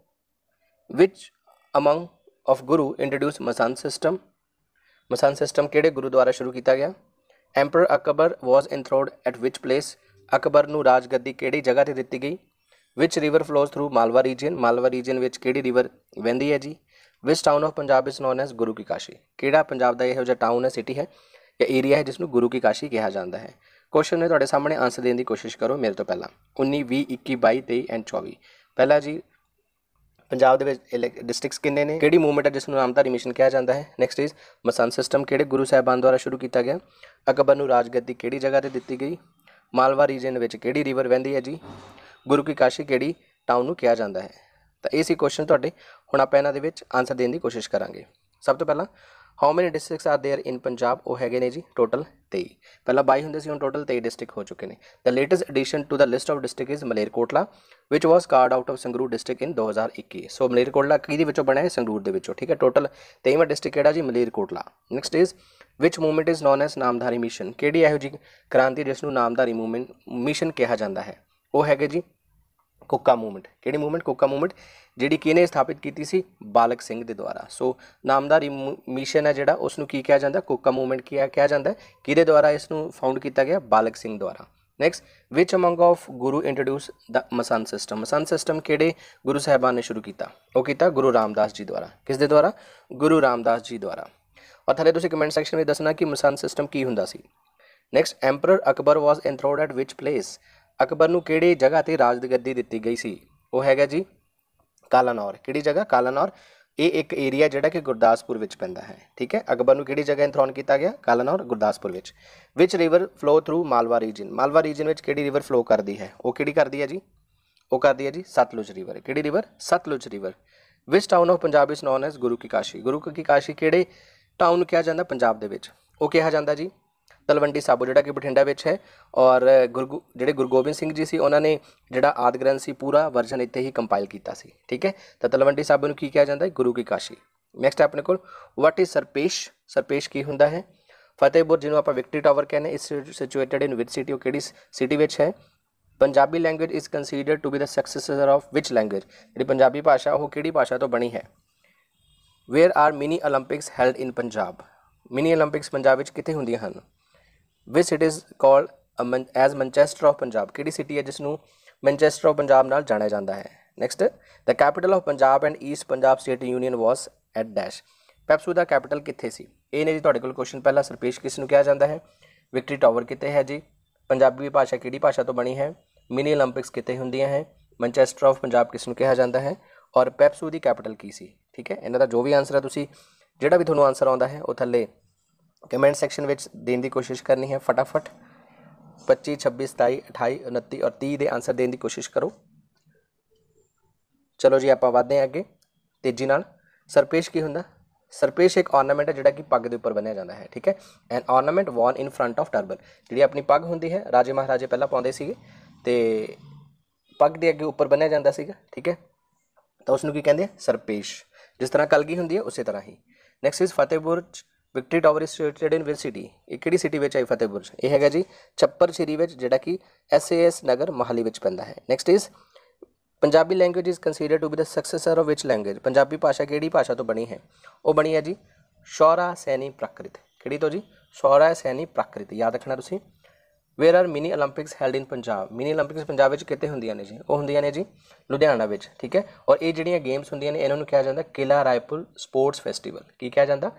which among of Guru introduce Masand system Masand system ਕਿਹੜੇ ਗੁਰੂ ਦੁਆਰਾ ਸ਼ੁਰੂ ਕੀਤਾ ਗਿਆ emperor Akbar was enthroned at which place Akbar ਨੂੰ ਰਾਜਗੱਦੀ ਕਿਹੜੀ ਜਗ੍ਹਾ ਤੇ ਦਿੱਤੀ ਗਈ which river flows through Malwa region Malwa region ਵਿੱਚ ਕਿਹੜੀ ਰਿਵਰ ਵਹਿੰਦੀ ਹੈ ਜੀ ਵਿਚ town of Punjab is known as Guru ਕੀ ਕਾਸ਼ੀ ਕਿਹੜਾ ਪੰਜਾਬ ਦਾ ਇਹੋ ਜਿਹਾ ਟਾਊਨ ਹੈ ਸਿਟੀ ਹੈ ਜਾਂ ਏਰੀਆ ਹੈ ਜਿਸ ਨੂੰ ਗੁਰੂ ਕੀ ਕਾਸ਼ੀ ਕਿਹਾ ਜਾਂਦਾ ਹੈ ਕੁਐਸਚਨ ਨੇ ਤੁਹਾਡੇ ਸਾਹਮਣੇ ਆਨਸਰ ਦੇਣ ਦੀ ਕੋਸ਼ਿਸ਼ ਕਰੋ ਮੇਰੇ ਤੋਂ ਪਹਿਲਾਂ 19 20 21 22 23 ਐਂਡ 24 ਪਹਿਲਾ ਜੀ ਪੰਜਾਬ ਦੇ ਵਿੱਚ ਡਿਸਟ੍ਰਿਕਟਸ ਕਿੰਨੇ ਨੇ ਕਿਹੜੀ ਮੂਵਮੈਂਟ ਹੈ ਜਿਸ ਨੂੰ ਨਾਮਧਾਰੀ ਮਿਸ਼ਨ ਕਿਹਾ ਜਾਂਦਾ ਹੈ ਨੈਕਸਟ ਇਜ਼ ਮਸੰਦ ਸਿਸਟਮ ਕਿਹੜੇ ਗੁਰੂ ਸਾਹਿਬਾਨ ਦੁਆਰਾ ਸ਼ੁਰੂ ਕੀਤਾ ਗਿਆ ਅਕਬਰ ਨੂੰ ਰਾਜਗੱਦੀ ਕਿਹੜੀ ਜਗ੍ਹਾ ਤੇ ਦਿੱਤੀ ਗਈ ਮਾਲਵਾ ਰੀਜਨ ਵਿੱਚ ਕਿਹੜੀ ਰਿਵਰ ਵਹਿੰਦੀ ਹੈ ਜੀ ਗੁਰੂ ਕੀ ਕਾਸ਼ੀ ਕਿਹੜੀ ਟਾਊਨ ਨੂੰ ਕਿਹਾ ਜਾਂਦਾ ਹੈ ਤਾਂ ਇਹ ਸੀ ਕੁਐਸਚਨ ਤੁਹਾਡੇ ਹੁਣ ਆਪਾਂ ਇਹਨਾਂ ਦੇ ਵਿੱਚ ਆਨਸਰ ਦੇਣ ਦੀ ਕੋਸ਼ਿਸ਼ ਕਰਾਂਗੇ ਸਭ ਤੋਂ ਪਹਿਲਾਂ how many districts are there in Punjab ਉਹ ਹੈਗੇ ਨੇ ਜੀ ਟੋਟਲ 23 ਪਹਿਲਾਂ 22 ਹੁੰਦੇ ਸੀ ਹੁਣ ਟੋਟਲ 23 ਡਿਸਟ੍ਰਿਕਟ ਹੋ ਚੁੱਕੇ ਨੇ the latest edition to the list of district is Malerkotla which was carved out of Sangrur district in 2021 so Malerkotla ਕਿਹਦੇ ਵਿੱਚੋਂ ਬਣਿਆ ਹੈ ਸੰਗਰੂਰ ਦੇ ਵਿੱਚੋਂ ਠੀਕ ਹੈ ਟੋਟਲ 23ਵਾਂ ਡਿਸਟ੍ਰਿਕਟ ਕਿਹੜਾ ਜੀ Malerkotla next is which movement is known as Namdhari mission ਕਿਹੜੀ ਇਹੋ ਜੀ ਕ੍ਰਾਂਤੀ ਜਿਸ ਨੂੰ ਨਾਮਧਾਰੀ ਮੂਵਮੈਂਟ ਮਿਸ਼ਨ ਕਿਹਾ ਜਾਂਦਾ ਹੈ ਉਹ ਹੈਗੇ ਜੀ ਕੋਕਾ ਮੂਵਮੈਂਟ ਕਿਹੜੀ ਮੂਵਮੈਂਟ ਕੋਕਾ ਮੂਵਮੈਂਟ ਜਿਹੜੀ ਕਿਹਨੇ ਸਥਾਪਿਤ ਕੀਤੀ ਸੀ ਬਾਲਕ ਸਿੰਘ ਦੇ ਦੁਆਰਾ ਸੋ ਨਾਮਦਾਰੀ ਮਿਸ਼ਨ ਹੈ ਜਿਹੜਾ ਉਸ ਨੂੰ ਕੀ ਕਿਹਾ ਜਾਂਦਾ ਕੋਕਾ ਮੂਵਮੈਂਟ ਕਿਹਾ ਕਿਹਾ ਜਾਂਦਾ ਕਿਹਦੇ ਦੁਆਰਾ ਇਸ ਨੂੰ ਫਾਊਂਡ ਕੀਤਾ ਗਿਆ ਬਾਲਕ ਸਿੰਘ ਦੁਆਰਾ next which among of Guru introduce the Masand system Masand system ਕਿਹੜੇ ਗੁਰੂ ਸਾਹਿਬਾਨ ਨੇ ਸ਼ੁਰੂ ਕੀਤਾ ਉਹ ਕੀਤਾ ਗੁਰੂ ਰਾਮਦਾਸ ਜੀ ਦੁਆਰਾ ਕਿਸ ਦੇ ਦੁਆਰਾ ਗੁਰੂ ਰਾਮਦਾਸ ਜੀ ਦੁਆਰਾ ਔਰ ਥਲੇ ਤੁਸੀਂ ਕਮੈਂਟ ਸੈਕਸ਼ਨ ਵਿੱਚ ਦੱਸਣਾ ਕਿ ਮਸਨ ਸਿਸਟਮ ਕੀ ਹੁੰਦਾ ਸੀ next emperor Akbar was enthroned at which place Akbar ਨੂੰ ਕਿਹੜੀ ਜਗ੍ਹਾ ਤੇ ਗੱਦੀ ਦਿੱਤੀ ਗਈ ਸੀ ਉਹ ਹੈਗਾ ਜੀ ਕਾਲਾਨੌਰ ਕਿਹੜੀ ਜਗ੍ਹਾ ਕਾਲਾਨੌਰ ਇਹ ਇੱਕ ਏਰੀਆ ਜਿਹੜਾ ਕਿ ਗੁਰਦਾਸਪੁਰ ਵਿੱਚ ਪੈਂਦਾ ਹੈ ਠੀਕ ਹੈ ਅਕਬਰ ਨੂੰ ਕਿਹੜੀ ਜਗ੍ਹਾ ਇੰਥਰੋਨ ਕੀਤਾ ਗਿਆ ਕਾਲਾਨੌਰ ਗੁਰਦਾਸਪੁਰ ਵਿੱਚ which river flow through Malwa region Malwa region ਵਿੱਚ ਕਿਹੜੀ ਰਿਵਰ ਫਲੋ ਕਰਦੀ ਹੈ ਉਹ ਕਿਹੜੀ ਕਰਦੀ ਹੈ ਜੀ ਉਹ ਕਰਦੀ ਹੈ ਜੀ ਸਤਲੁਜ ਰਿਵਰ ਕਿਹੜੀ river Sutlej river which town of Punjab is known as Guru ਕੀ ਕਾਸ਼ੀ ਗੁਰੂ ਕੀ ਕਾਸ਼ੀ ਕਿਹੜੇ ਟਾਊਨ ਕਿਹਾ ਜਾਂਦਾ ਪੰਜਾਬ ਦੇ ਵਿੱਚ ਉਹ ਕਿਹਾ ਜਾਂਦਾ ਜੀ ਤਲਵੰਡੀ ਸਾਬੋ ਜਿਹੜਾ ਕਿ ਬਠਿੰਡਾ ਵਿੱਚ ਹੈ ਔਰ ਜਿਹੜੇ ਗੁਰੂ ਗੋਬਿੰਦ ਸਿੰਘ ਜੀ ਸੀ ਉਹਨਾਂ ਨੇ ਜਿਹੜਾ ਆਦ ਗ੍ਰੰਥ ਸੀ ਪੂਰਾ ਵਰਜਨ ਇੱਥੇ ਹੀ ਕੰਪਾਈਲ ਕੀਤਾ ਸੀ ਠੀਕ ਹੈ ਤਾਂ ਤਲਵੰਡੀ ਸਾਬੋ ਨੂੰ ਕੀ ਕਿਹਾ ਜਾਂਦਾ ਹੈ ਗੁਰੂ ਕੀ ਕਾਸ਼ੀ ਨੈਕਸਟ ਆਪਣੇ ਕੋਲ ਵਾਟ ਇਜ਼ ਸਰਪੇਸ਼ ਸਰਪੇਸ਼ ਕੀ ਹੁੰਦਾ ਹੈ ਫਤਿਹਪੁਰ ਜਿਹਨੂੰ ਆਪਾਂ ਵਿਕਟਰੀ ਟਾਵਰ ਕਹਿੰਦੇ ਇਸ ਸਿਚੁਏਟਡ ਇਨ ਵਿਚ ਸਿਟੀ ਉਹ ਕਿਹੜੀ ਸਿਟੀ ਵਿੱਚ ਹੈ Punjabi language is considered to be the successor of which language ਜਿਹੜੀ ਪੰਜਾਬੀ ਭਾਸ਼ਾ ਉਹ ਕਿਹੜੀ ਭਾਸ਼ਾ ਤੋਂ ਬਣੀ ਹੈ where are mini 올림픽ਸ held in Punjab mini 올림픽ਸ Punjab ਵਿੱਚ ਕਿੱਥੇ ਹੁੰਦੀਆਂ ਹਨ ਵਿਚ it is called as Manchester of Punjab ਕਿਹੜੀ ਸਿਟੀ ਹੈ ਜਿਸ ਨੂੰ ਮੈਂਚੈਸਟਰ ਆਫ ਪੰਜਾਬ ਨਾਲ ਜਾਣਿਆ ਜਾਂਦਾ ਹੈ next the capital of Punjab and east Punjab state union was at dash PEPSU ਦਾ ਕੈਪੀਟਲ ਕਿੱਥੇ ਸੀ ਇਹ ਨੇ ਜੀ ਤੁਹਾਡੇ ਕੋਲ ਕੁਐਸਚਨ ਪਹਿਲਾ ਸਰਪੇਸ਼ ਕਿਸ ਨੂੰ ਕਿਹਾ ਜਾਂਦਾ ਹੈ ਵਿਕਟਰੀ ਟਾਵਰ ਕਿੱਥੇ ਹੈ ਜੀ ਪੰਜਾਬੀ ਭਾਸ਼ਾ ਕਿਹੜੀ ਭਾਸ਼ਾ ਤੋਂ ਬਣੀ ਹੈ ਮਿਨੀ 올림픽ਸ ਕਿੱਥੇ ਹੁੰਦੀਆਂ ਹੈ ਮੈਂਚੈਸਟਰ ਆਫ ਪੰਜਾਬ ਕਿਸ ਨੂੰ ਕਿਹਾ ਜਾਂਦਾ ਹੈ ਔਰ ਪੈਪਸੂ ਦੀ ਕੈਪੀਟਲ ਕੀ ਸੀ ਠੀਕ ਹੈ ਇਹਨਾਂ ਦਾ ਜੋ ਵੀ ਆਨਸਰ ਹੈ ਤੁਸੀਂ ਜਿਹੜਾ ਵੀ ਤੁਹਾਨੂੰ ਆਨਸਰ ਆਉਂਦਾ ਹੈ ਉਹ ਥੱਲੇ ਕਮੈਂਟ ਸੈਕਸ਼ਨ ਵਿੱਚ ਦੇਣ ਦੀ ਕੋਸ਼ਿਸ਼ ਕਰਨੀ ਹੈ ਫਟਾਫਟ 25 26 27 28 29 ਔਰ 30 ਦੇ ਆਨਸਰ ਦੇਣ ਦੀ ਕੋਸ਼ਿਸ਼ ਕਰੋ ਚਲੋ ਜੀ ਆਪਾਂ ਵਧਦੇ ਹਾਂ ਅੱਗੇ ਤੇਜ਼ੀ ਨਾਲ ਸਰਪੇਸ਼ ਕੀ ਹੁੰਦਾ ਸਰਪੇਸ਼ ਇੱਕ ornament ਹੈ ਜਿਹੜਾ ਕਿ ਪੱਗ ਦੇ ਉੱਪਰ ਬੰਨਿਆ ਜਾਂਦਾ ਹੈ ਠੀਕ ਹੈ an ornament one in front of turban ਜਿਹੜੀ ਆਪਣੀ ਪੱਗ ਹੁੰਦੀ ਹੈ ਰਾਜੇ ਮਹਾਰਾਜੇ ਪਹਿਲਾਂ ਪਾਉਂਦੇ ਸੀਗੇ ਤੇ ਪੱਗ ਦੇ ਅੱਗੇ ਉੱਪਰ ਬੰਨਿਆ ਜਾਂਦਾ ਸੀਗਾ ਠੀਕ ਹੈ ਤਾਂ ਉਸ ਨੂੰ ਕੀ ਕਹਿੰਦੇ ਸਰਪੇਸ਼ ਜਿਸ ਤਰ੍ਹਾਂ ਕਲਗੀ ਹੁੰਦੀ ਹੈ ਉਸੇ ਤਰ੍ਹਾਂ ਹੀ next is Fatehpur victory tower is situated in which city ਇਹ ਕਿਹੜੀ ਸਿਟੀ ਵਿੱਚ ਹੈ ਫਤਿਹਪੁਰ ਇਹ ਹੈਗਾ ਜੀ ਛੱਪਰ ਸ਼ਰੀ ਵਿੱਚ ਜਿਹੜਾ ਕਿ S A S Nagar Mohali ਵਿੱਚ ਪੈਂਦਾ ਹੈ next is Punjabi language is considered to be the successor of which language Punjabi ਭਾਸ਼ਾ ਕਿਹੜੀ ਭਾਸ਼ਾ ਤੋਂ ਬਣੀ ਹੈ ਉਹ ਬਣੀ ਹੈ ਜੀ ਸ਼ੌਰਾ ਸੈਨੀ ਪ੍ਰਕ੍ਰਿਤ ਕਿਹੜੀ ਤੋਂ ਜੀ ਸ਼ੌਰਾ ਸੈਨੀ ਪ੍ਰਕ੍ਰਿਤ ਯਾਦ ਰੱਖਣਾ ਤੁਸੀਂ where are mini 올림픽ਸ held in Punjab mini 올림픽ਸ Punjab ਵਿੱਚ ਕਿੱਥੇ ਹੁੰਦੀਆਂ ਨੇ ਜੀ ਉਹ ਹੁੰਦੀਆਂ ਨੇ ਜੀ ਲੁਧਿਆਣਾ ਵਿੱਚ ਠੀਕ ਹੈ ਔਰ ਇਹ ਜਿਹੜੀਆਂ ਗੇਮਸ ਹੁੰਦੀਆਂ ਨੇ ਇਹਨਾਂ ਨੂੰ ਕਿਹਾ ਜਾਂਦਾ ਕਿਲਾ ਰਾਇਪੁਰ ਸਪੋਰਟਸ ਫੈਸਟੀਵਲ ਕੀ ਕਿਹਾ ਜਾਂਦਾ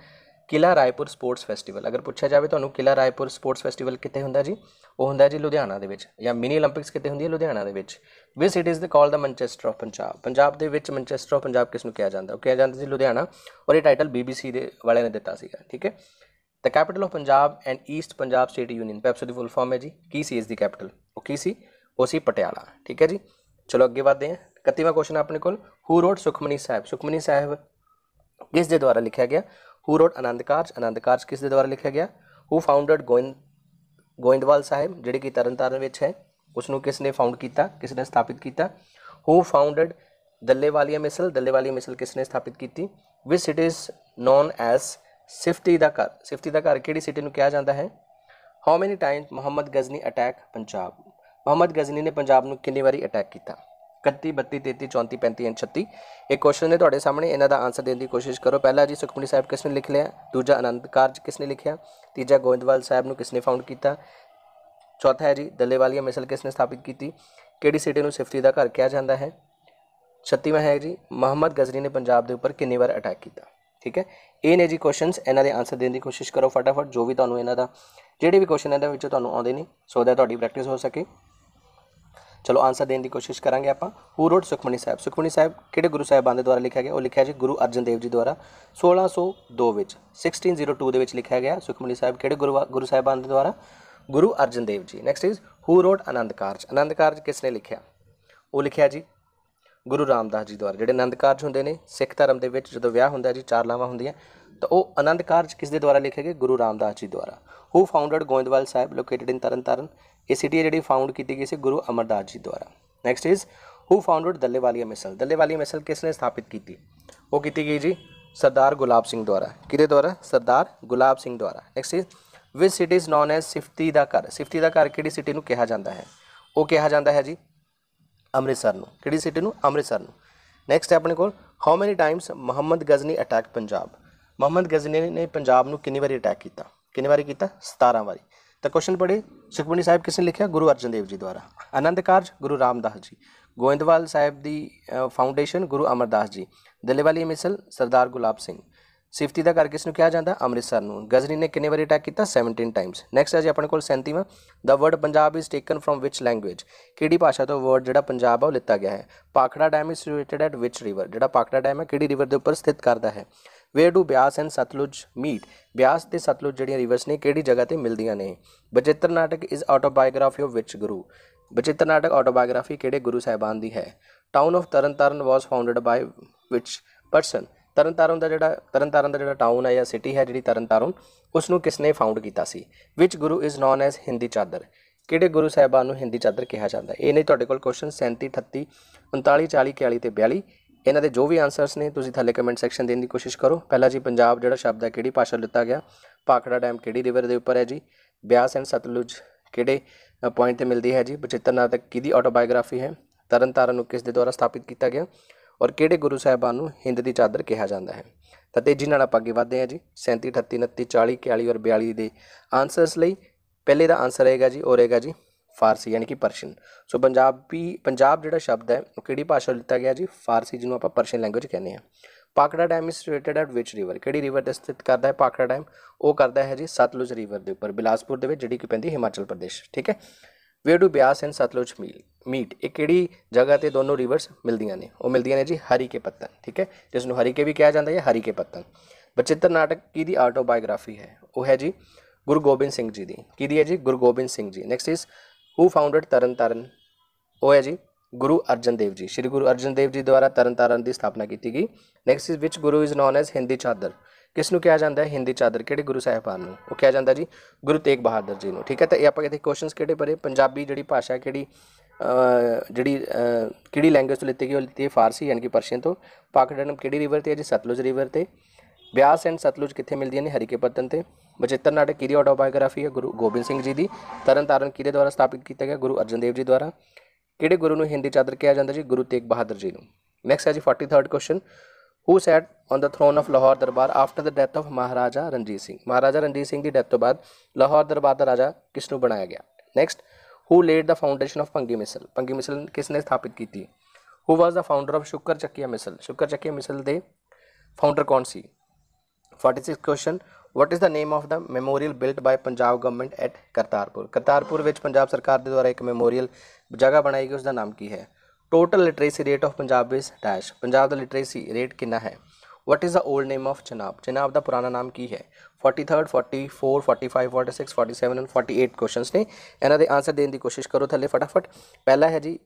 ਕਿਲਾ ਰਾਏਪੁਰ ਸਪੋਰਟਸ ਫੈਸਟੀਵਲ ਅਗਰ ਪੁੱਛਿਆ ਜਾਵੇ ਤੁਹਾਨੂੰ ਕਿਲਾ ਰਾਏਪੁਰ ਸਪੋਰਟਸ ਫੈਸਟੀਵਲ ਕਿੱਥੇ ਹੁੰਦਾ ਜੀ ਉਹ ਹੁੰਦਾ ਜੀ ਲੁਧਿਆਣਾ ਦੇ ਵਿੱਚ ਜਾਂ ਮਿਨੀ 올림픽ਸ ਕਿੱਥੇ ਹੁੰਦੀ ਹੈ ਲੁਧਿਆਣਾ ਦੇ ਵਿੱਚ which it is the call the Manchester of Punjab Punjab ਦੇ ਵਿੱਚ ਮੈਂਚੈਸਟਰ ਆਫ ਪੰਜਾਬ ਕਿਸ ਨੂੰ ਕਿਹਾ ਜਾਂਦਾ ਉਹ ਕਿਹਾ ਜਾਂਦਾ ਸੀ ਲੁਧਿਆਣਾ ਔਰ ਇਹ ਟਾਈਟਲ ਬੀਬੀਸੀ ਦੇ ਵਾਲਿਆਂ ਨੇ ਦਿੱਤਾ ਸੀਗਾ ਠੀਕ ਹੈ the capital of Punjab and east Punjab state union PEPSU ਦੀ ਫੁੱਲ ਫਾਰਮ ਹੈ ਜੀ ਕੀ ਸੀ ਇਸ ਦੀ ਕੈਪੀਟਲ ਉਹ ਕੀ ਸੀ ਉਹ ਸੀ ਪਟਿਆਲਾ ਠੀਕ ਹੈ ਜੀ ਚਲੋ ਅੱਗੇ ਵਧਦੇ ਹਾਂ 31ਵਾਂ ਕੁਐਸਚਨ ਆਪਣੇ ਕੋਲ ਹੂ ਰੋਡ ਸੁਖਮਨੀ ਸਾਹਿਬ ਸੁਖਮਨੀ ਸਾਹਿਬ ਕਿਸ ਦੇ ਦੁਆਰਾ ਲਿਖਿਆ ਗਿਆ ਹੂ ਰੋਟ ਆਨੰਦ ਕਾਰਜ ਆਨੰਦ ਕਾਰਜ ਕਿਸ ਦੇ ਦੁਆਰਾ ਲਿਖਿਆ ਗਿਆ ਹੂ ਫਾਊਂਡਡ ਗੋਇੰਦ ਗੋਇੰਦਵਾਲ ਸਾਹਿਬ ਜਿਹੜੇ ਕਿ ਤਰਨਤਾਰਨ ਵਿੱਚ ਹੈ ਉਸ ਨੂੰ ਕਿਸ ਨੇ ਫਾਊਂਡ ਕੀਤਾ ਕਿਸ ਨੇ ਸਥਾਪਿਤ ਕੀਤਾ ਹੂ ਫਾਊਂਡਡ ਦੱਲੇਵਾਲੀਆ ਮਿਸਲ ਦੱਲੇਵਾਲੀਆ ਮਿਸਲ ਕਿਸ ਨੇ ਸਥਾਪਿਤ ਕੀਤੀ which cities known as Sifti da Ghar Sifti da ਘਰ ਕਿਹੜੀ ਸਿਟੀ ਨੂੰ ਕਿਹਾ ਜਾਂਦਾ ਹੈ how many times Muhammad Ghazni attack Punjab Muhammad Ghazni ਨੇ ਪੰਜਾਬ ਨੂੰ ਕਿੰਨੀ ਵਾਰੀ ਅਟੈਕ ਕੀਤਾ 31 32 33 34 35 36 ਇਹ ਕੁਐਸਚਨ ਨੇ ਤੁਹਾਡੇ ਸਾਹਮਣੇ ਇਹਨਾਂ ਦਾ ਆਨਸਰ ਦੇਣ ਦੀ ਕੋਸ਼ਿਸ਼ ਕਰੋ ਪਹਿਲਾ ਜੀ ਸੁਖਮਨੀ ਸਾਹਿਬ ਕਿਸ ਨੇ ਲਿਖ ਲਿਆ ਦੂਜਾ ਆਨੰਦ ਕਾਰਜ ਕਿਸ ਨੇ ਲਿਖਿਆ ਤੀਜਾ ਗੋਇੰਦਵਾਲ ਸਾਹਿਬ ਨੂੰ ਕਿਸ ਨੇ ਫਾਊਂਡ ਕੀਤਾ ਚੌਥਾ ਹੈ ਜੀ ਦੱਲੇਵਾਲੀਆ ਮਿਸਲ ਕਿਸ ਨੇ ਸਥਾਪਿਤ ਕੀਤੀ ਕਿਹੜੀ ਸਿਟੀ ਨੂੰ ਸਿਫਤੀ ਦਾ ਘਰ ਕਿਹਾ ਜਾਂਦਾ ਹੈ 36ਵਾਂ ਹੈ ਜੀ ਮੁਹੰਮਦ ਗਜ਼ਰੀ ਨੇ ਪੰਜਾਬ ਦੇ ਉੱਪਰ ਕਿੰਨੇ ਵਾਰ ਅਟੈਕ ਕੀਤਾ ਠੀਕ ਹੈ ਇਹ ਨੇ ਜੀ ਕੁਐਸਚਨਸ ਇਹਨਾਂ ਦੇ ਆਨਸਰ ਦੇਣ ਦੀ ਕੋਸ਼ਿਸ਼ ਕਰੋ ਫਟਾਫਟ ਜੋ ਵੀ ਤੁਹਾਨੂੰ ਇਹਨਾਂ ਦਾ ਜਿਹੜੇ ਵੀ ਕੁਐਸਚਨ ਇਹਨਾਂ ਵਿੱਚ ਵਿੱਚੋਂ ਤੁਹਾਨੂੰ ਆਉਂਦੇ ਨੇ ਸੋ ਦੈਟ ਤੁਹਾਡੀ ਪ੍ਰੈਕਟਿਸ ਹੋ ਸਕੇ ਚਲੋ ਆਨਸਰ ਦੇਣ ਦੀ ਕੋਸ਼ਿਸ਼ ਕਰਾਂਗੇ ਆਪਾਂ ਹੂ ਰੋਟ ਸੁਖਮਨੀ ਸਾਹਿਬ ਸੁਖਮਨੀ ਸਾਹਿਬ ਕਿਹੜੇ ਗੁਰੂ ਸਾਹਿਬਾਨ ਦੇ ਦੁਆਰਾ ਲਿਖਿਆ ਗਿਆ ਉਹ ਲਿਖਿਆ ਜੀ ਗੁਰੂ ਅਰਜਨ ਦੇਵ ਜੀ ਦੁਆਰਾ 1602 ਵਿੱਚ 1602 ਦੇ ਵਿੱਚ ਲਿਖਿਆ ਗਿਆ ਸੁਖਮਨੀ ਸਾਹਿਬ ਕਿਹੜੇ ਗੁਰੂ ਗੁਰੂ ਸਾਹਿਬਾਨ ਦੇ ਦੁਆਰਾ ਗੁਰੂ ਅਰਜਨ ਦੇਵ ਜੀ ਨੈਕਸਟ ਇਜ਼ ਹੂ ਰੋਟ ਆਨੰਦ ਕਾਰਜ ਆਨੰਦ ਕਾਰਜ ਕਿਸ ਨੇ ਲਿਖਿਆ ਉਹ ਲਿਖਿਆ ਜੀ ਗੁਰੂ ਰਾਮਦਾਸ ਜੀ ਦੁਆਰਾ ਜਿਹੜੇ ਆਨੰਦ ਕਾਰਜ ਹੁੰਦੇ ਨੇ ਸਿੱਖ ਧਰਮ ਦੇ ਵਿੱਚ ਜਦੋਂ ਵਿਆਹ ਹੁੰਦਾ ਜੀ ਚਾਰ ਲਾਵਾਂ ਹੁੰਦੀਆਂ ਤਾਂ ਉਹ ਆਨੰਦ ਕਾਰਜ ਕਿਸ ਦੇ ਦੁਆਰਾ ਲਿਖੇ ਗਏ ਗੁਰੂ ਰਾਮਦਾਸ ਜੀ ਦੁਆਰਾ who founded Goindwal Sahib located in Tarn Taran ਇਹ ਸਿਟੀ ਹੈ ਜਿਹੜੀ ਫਾਊਂਡ ਕੀਤੀ ਗਈ ਸੀ ਗੁਰੂ ਅਮਰਦਾਸ ਜੀ ਦੁਆਰਾ next is who founded Dallewalia Misl Dallewalia ਮਿਸਲ ਕਿਸ ਨੇ ਸਥਾਪਿਤ ਕੀਤੀ ਉਹ ਕੀਤੀ ਗਈ ਜੀ ਸਰਦਾਰ ਗੁਲਾਬ ਸਿੰਘ ਦੁਆਰਾ ਕਿਹਦੇ ਦੁਆਰਾ ਸਰਦਾਰ ਗੁਲਾਬ ਸਿੰਘ ਦੁਆਰਾ next is which city is known as Sifti da Ghar Sifti da ਘਰ ਕਿਹੜੀ ਸਿਟੀ ਨੂੰ ਕਿਹਾ ਜਾਂਦਾ ਹੈ ਉਹ ਕਿਹਾ ਜਾਂਦਾ ਹੈ ਜੀ ਅੰਮ੍ਰਿਤਸਰ ਨੂੰ ਕਿਹੜੀ ਸਿਟੀ ਨੂੰ ਅੰਮ੍ਰਿਤਸਰ ਨੂੰ ਨੈਕਸਟ ਹੈ ਆਪਣੇ ਕੋਲ how many times Muhammad Ghazni attack Punjab Muhammad Ghazni ਨੇ ਪੰਜਾਬ ਨੂੰ ਕਿੰਨੀ ਵਾਰੀ ਅਟੈਕ ਕੀਤਾ ਕਿੰਨੀ ਵਾਰੀ ਕੀਤਾ 17 ਵਾਰੀ ਤਾਂ ਕੁਐਸਚਨ ਪੜ੍ਹੇ ਸੁਖਮਨੀ ਸਾਹਿਬ ਕਿਸ ਨੇ ਲਿਖਿਆ ਗੁਰੂ ਅਰਜਨ ਦੇਵ ਜੀ ਦੁਆਰਾ ਆਨੰਦ ਕਾਰਜ ਗੁਰੂ ਰਾਮਦਾਸ ਜੀ ਗੋਇੰਦਵਾਲ ਸਾਹਿਬ ਦੀ ਫਾਊਂਡੇਸ਼ਨ ਗੁਰੂ ਅਮਰਦਾਸ ਜੀ ਦਿੱਲੀ ਵਾਲੀ ਮਿਸਲ ਸਰਦਾਰ ਗੁਲਾਬ ਸਿੰਘ ਸਿਫਤੀ ਦਾ ਘਰ ਕਿਸ ਨੂੰ ਕਿਹਾ ਜਾਂਦਾ ਅੰਮ੍ਰਿਤਸਰ ਨੂੰ ਗਜ਼ਨੀ ਨੇ ਕਿੰਨੇ ਵਾਰੀ ਅਟੈਕ ਕੀਤਾ 17 ਟਾਈਮਸ ਨੈਕਸਟ ਹੈ ਜੀ ਆਪਣੇ ਕੋਲ 37ਵਾਂ the word Punjab is taken from which language ਕਿਹੜੀ ਭਾਸ਼ਾ ਤੋਂ ਵਰਡ ਜਿਹੜਾ ਪੰਜਾਬ ਆ ਉਹ ਲਿੱਤਾ ਗਿਆ ਹੈ Bhakra dam is situated at which river ਜਿਹੜਾ ਪਾਖੜਾ ਡੈਮ ਹੈ ਕਿਹੜੀ ਰਿਵਰ ਦੇ ਉੱਪਰ ਸਥਿਤ ਕਰਦਾ ਹੈ where do Beas and Sutlej meet Beas ਤੇ ਸਤਲੁਜ ਜਿਹੜੀਆਂ ਰਿਵਰਸ ਨੇ ਕਿਹੜੀ ਜਗ੍ਹਾ ਤੇ ਮਿਲਦੀਆਂ ਨੇ Bachittar Natak is autobiography of which Guru Bachittar Natak autobiography ਕਿਹੜੇ ਗੁਰੂ ਸਾਹਿਬਾਨ ਦੀ ਹੈ town of Tarn Taran was founded by which person Tarn Taran ਦਾ ਜਿਹੜਾ ਤਰਨਤਾਰਨ ਦਾ ਜਿਹੜਾ ਟਾਊਨ ਹੈ ਜਾਂ ਸਿਟੀ ਹੈ ਜਿਹੜੀ ਤਰਨਤਾਰਨ ਉਸ ਨੂੰ ਕਿਸ ਨੇ ਫਾਊਂਡ ਕੀਤਾ ਸੀ which Guru is known as Hind di Chadar ਕਿਹੜੇ ਗੁਰੂ ਸਾਹਿਬਾਨ ਨੂੰ ਹਿੰਦੀ ਚਾਦਰ ਕਿਹਾ ਜਾਂਦਾ ਇਹ ਨੇ ਤੁਹਾਡੇ ਕੋਲ ਕੁਐਸਚਨ 37 38 39 40 41 ਤੇ 42 ਇਹਨਾਂ ਦੇ ਜੋ ਵੀ ਆਨਸਰਸ ਨੇ ਤੁਸੀਂ ਥੱਲੇ ਕਮੈਂਟ ਸੈਕਸ਼ਨ ਦੇਣ ਦੀ ਕੋਸ਼ਿਸ਼ ਕਰੋ ਪਹਿਲਾ ਜੀ ਪੰਜਾਬ ਜਿਹੜਾ ਸ਼ਬਦ ਹੈ ਕਿਹੜੀ ਭਾਸ਼ਾ ਲਿੱਤਾ ਗਿਆ ਪਾਖੜਾ ਡੈਮ ਕਿਹੜੀ ਰਿਵਰ ਦੇ ਉੱਪਰ ਹੈ ਜੀ ਬਿਆਸ ਐਂਡ ਸਤਲੁਜ ਕਿਹੜੇ ਪੁਆਇੰਟ ਤੇ ਮਿਲਦੀ ਹੈ ਜੀ 75 ਤੱਕ ਕਿਹਦੀ ਆਟੋਬਾਇਓਗ੍ਰਾਫੀ ਹੈ ਤਰਨਤਾਰਨ ਨੂੰ ਕਿਸ ਦੇ ਦੁਆਰਾ ਸਥਾਪਿਤ ਕੀਤਾ ਗਿਆ ਔਰ ਕਿਹੜੇ ਗੁਰੂ ਸਾਹਿਬਾਨ ਨੂੰ ਹਿੰਦ ਦੀ ਚਾਦਰ ਕਿਹਾ ਜਾਂਦਾ ਹੈ ਤਾਂ ਤੇਜ਼ੀ ਨਾਲ ਆਪਾਂ ਅੱਗੇ ਵਧਦੇ ਹਾਂ ਜੀ 37 38 39 40 41 ਔਰ 42 ਦੇ ਆਨਸਰਸ ਲਈ ਪਹਿਲੇ ਦਾ ਆਨਸਰ ਆਏਗਾ ਜੀ ਔਰ ਆਏਗਾ ਜੀ ਫਾਰਸੀ ਯਾਨੀ ਕਿ ਪਰਸ਼ੀਅਨ ਸੋ ਪੰਜਾਬੀ ਪੰਜਾਬ ਜਿਹੜਾ ਸ਼ਬਦ ਹੈ ਉਹ ਕਿਹੜੀ ਭਾਸ਼ਾ ਲਿੱਤਾ ਗਿਆ ਜੀ ਫਾਰਸੀ ਜਿਹਨੂੰ ਆਪਾਂ ਪਰਸ਼ੀਅਨ ਲੈਂਗੁਏਜ ਕਹਿੰਦੇ ਆ Bhakra dam is situated at which river ਕਿਹੜੀ ਰਿਵਰ ਤੇ ਸਥਿਤ ਕਰਦਾ ਹੈ ਪਾਕੜਾ ਡੈਮ ਉਹ ਕਰਦਾ ਹੈ ਜੀ ਸਤਲੁਜ ਰਿਵਰ ਦੇ ਉੱਪਰ ਬਿਲਾਸਪੁਰ ਦੇ ਵਿੱਚ ਜਿਹੜੀ ਕਿ ਪੈਂਦੀ ਹਿਮਾਚਲ ਪ੍ਰਦੇਸ਼ ਠੀਕ ਹੈ where do Beas and Sutlej meal meet ਇਹ ਕਿਹੜੀ ਜਗ੍ਹਾ ਤੇ ਦੋਨੋਂ ਰਿਵਰਸ ਮਿਲਦੀਆਂ ਨੇ ਉਹ ਮਿਲਦੀਆਂ ਨੇ ਜੀ ਹਰੀ ਕੇ ਪੱਤਨ ਠੀਕ ਹੈ ਜਿਸ ਨੂੰ ਹਰੀ ਕੇ ਵੀ ਕਿਹਾ ਜਾਂਦਾ ਹੈ ਹਰੀ ਕੇ ਪੱਤਨ ਬਚਿੱਤਰ ਨਾਟਕ ਕੀ ਦੀ ਆਟੋਬਾਇਓਗ੍ਰਾਫੀ ਹੈ ਉਹ ਹੈ ਜੀ ਗੁਰੂ ਗੋਬਿੰਦ ਸਿੰਘ ਜੀ ਦੀ ਕੀ ਦੀ ਹੈ ਜੀ ਗੁਰੂ ਗੋਬਿੰਦ ਸਿੰਘ ਜੀ ਨੈਕਸਟ ਇਸ ਹੂ ਫਾਊਂਡਡ ਤਰਨਤਾਰਨ ਉਹ ਹੈ ਜੀ ਗੁਰੂ ਅਰਜਨ ਦੇਵ ਜੀ ਸ੍ਰੀ ਗੁਰੂ ਅਰਜਨ ਦੇਵ ਜੀ ਦੁਆਰਾ ਤਰਨਤਾਰਨ ਦੀ ਸਥਾਪਨਾ ਕੀਤੀ ਗਈ next is which Guru is known as Hind di Chadar ਕਿਸ ਨੂੰ ਕਿਹਾ ਜਾਂਦਾ ਹੈ ਹਿੰਦੀ ਚਾਦਰ ਕਿਹੜੇ ਗੁਰੂ ਸਾਹਿਬਾਨ ਨੂੰ ਉਹ ਕਿਹਾ ਜਾਂਦਾ ਜੀ ਗੁਰੂ ਤੇਗ ਬਹਾਦਰ ਜੀ ਨੂੰ ਠੀਕ ਹੈ ਤਾਂ ਇਹ ਆਪਾਂ ਕਿਤੇ ਕੁਐਸਚਨਸ ਕਿਹੜੇ ਪਰੇ ਪੰਜਾਬੀ ਜਿਹੜੀ ਭਾਸ਼ਾ ਕਿਹੜੀ ਜਿਹੜੀ ਕਿਹੜੀ ਲੈਂਗੁਏਜ ਤੋਂ ਲਿੱਤੀ ਗਈ ਉਹ ਲਿੱਤੀ ਹੈ ਫਾਰਸੀ ਯਾਨੀ ਕਿ ਪਰਸ਼ੀਅਨ ਤੋਂ ਪਾਕਿਸਤਾਨ ਕਿਹੜੀ ਰਿਵਰ ਤੇ ਹੈ ਜੀ ਸਤਲੁਜ ਰਿਵਰ ਤੇ ਬਿਆਸ ਐਂਡ ਸਤਲੁਜ ਕਿੱਥੇ ਮਿਲਦੀਆਂ ਨੇ ਹਰੀਕੇ ਪੱਤਨ ਤੇ ਬਚਿੱਤਰ ਨਾਟਕ ਕਿਹਦੀ ਆਟੋਬਾਇਓਗ੍ਰਾਫੀ ਹੈ ਗੁਰੂ ਗੋਬਿੰਦ ਸਿੰਘ ਜੀ ਦੀ ਤਰਨ ਤਰਨਤਾਰਨ ਕਿਹਦੇ ਦੁਆਰਾ ਸਥਾਪਿਤ ਕੀਤਾ ਗਿਆ ਗੁਰੂ ਅਰਜਨ ਦੇਵ ਜੀ ਦੁਆਰਾ ਕਿਹੜੇ ਗੁਰੂ ਨੂੰ ਹਿੰਦੀ ਚਾਦਰ ਕਿਹਾ ਜਾਂਦਾ ਜੀ ਗੁਰੂ ਤੇਗ ਬਹਾਦਰ ਜੀ ਨੂੰ ਨੈਕਸਟ ਹੈ ਜੀ 43rd question who sat on the throne of Lahore Darbar after the death of Maharaja Ranjit Singh Maharaja Ranjit Singh ਦੀ ਡੈਥ ਤੋਂ ਬਾਅਦ ਲਾਹੌਰ ਦਰਬਾਰ ਦਾ ਰਾਜਾ ਕਿਸ ਨੂੰ ਬਣਾਇਆ ਗਿਆ next who laid the foundation of ਪੰਗੀ ਮਿਸਲ ਪੰਗੀ ਮਿਸਲ ਕਿਸ ਨੇ ਸਥਾਪਿਤ ਕੀਤੀ who was the founder of Shukarchakia ਮਿਸਲ ਸ਼ੁਕਰ ਚੱਕੀਆ ਮਿਸਲ ਦੇ ਫਾਊਂਡਰ ਕੌਣ ਸੀ 46 question what is the name of the memorial built by Punjab government at Kartarpur Kartarpur ਵਿੱਚ ਪੰਜਾਬ ਸਰਕਾਰ ਦੇ ਦੁਆਰਾ ਇੱਕ ਮੈਮੋਰੀਅਲ ਜਗ੍ਹਾ ਬਣਾਈ ਗਈ ਉਸ ਦਾ ਨਾਮ ਕੀ ਹੈ total literacy rate of Punjab is dash Punjab ਦਾ ਲਿਟਰੇਸੀ ਰੇਟ ਕਿੰਨਾ ਹੈ what is the old name of Chenab Chenab ਦਾ ਪੁਰਾਣਾ ਨਾਮ ਕੀ ਹੈ 43rd 44 45 46 47 ਐਂਡ 48 ਕੁਐਸਚਨਸ ਨੇ ਇਹਨਾਂ ਦੇ ਆਨਸਰ ਦੇਣ ਦੀ ਕੋਸ਼ਿਸ਼ ਕਰੋ ਥੱਲੇ ਫਟਾਫਟ ਪਹਿਲਾ ਹੈ ਜੀ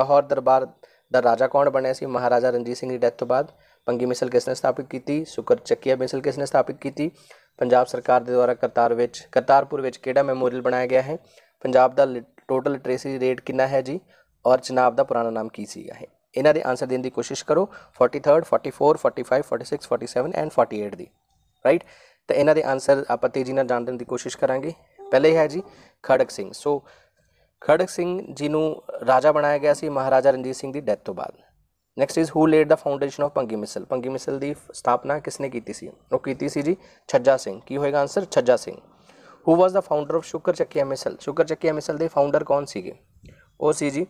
ਲਾਹੌਰ ਦਰਬਾਰ ਦਾ ਰਾਜਾ ਕੌਣ ਬਣਿਆ ਸੀ ਮਹਾਰਾਜਾ ਰਣਜੀਤ ਸਿੰਘ ਦੀ ਡੈਥ ਤੋਂ ਬਾਅਦ ਪੰਗੀ ਮਿਸਲ ਕਿਸ ਨੇ ਸਥਾਪਿਤ ਕੀਤੀ ਸੁਕਰ ਚੱਕੀਆ ਮਿਸਲ ਕਿਸ ਸਥਾਪਿਤ ਕੀਤੀ ਪੰਜਾਬ ਸਰਕਾਰ ਦੇ ਦੁਆਰਾ ਕਰਤਾਰ ਵਿੱਚ ਕਰਤਾਰਪੁਰ ਵਿੱਚ ਕਿਹੜਾ ਮੈਮੋਰੀਅਲ ਬਣਾਇਆ ਗਿਆ ਹੈ ਪੰਜਾਬ ਦਾ ਟੋਟਲ ਲਿਟਰੇਸੀ ਰੇਟ ਕਿੰਨਾ ਹੈ ਜੀ ਔਰ ਚਨਾਬ ਦਾ ਪੁਰਾਣਾ ਨਾਮ ਕੀ ਸੀਗਾ ਹੈ ਇਹਨਾਂ ਦੇ ਆਨਸਰ ਦੇਣ ਦੀ ਕੋਸ਼ਿਸ਼ ਕਰੋ 43 44 45 46 47 ਐਂਡ 48 ਦੀ ਰਾਈਟ ਤਾਂ ਇਹਨਾਂ ਦੇ ਆਨਸਰ ਆਪਾਂ ਤੇਜ਼ੀ ਨਾਲ ਜਾਣਨ ਦੀ ਕੋਸ਼ਿਸ਼ ਕਰਾਂਗੇ ਪਹਿਲੇ ਹੈ ਜੀ ਖੜਕ ਸਿੰਘ ਸੋ ਖੜਕ ਸਿੰਘ ਜਿਹਨੂੰ ਰਾਜਾ ਬਣਾਇਆ ਗਿਆ ਸੀ ਮਹਾਰਾਜਾ ਰਣਜੀਤ ਸਿੰਘ ਦੀ ਡੈਥ ਤੋਂ ਬਾਅਦ next is who laid the foundation of ਪੰਗੀ ਮਿਸਲ ਪੰਗੀ ਮਿਸਲ ਦੀ ਸਥਾਪਨਾ ਕਿਸਨੇ ਕੀਤੀ ਸੀ ਉਹ ਕੀਤੀ ਸੀ ਜੀ ਛੱਜਾ ਸਿੰਘ ਕੀ ਹੋਏਗਾ answer Chhajja Singh who was the founder of Shukarchakia ਮਿਸਲ ਸ਼ੁਕਰ ਚੱਕੀਆ ਮਿਸਲ ਦੇ ਫਾਊਂਡਰ ਕੌਣ ਸੀਗੇ ਉਹ ਸੀ ਜੀ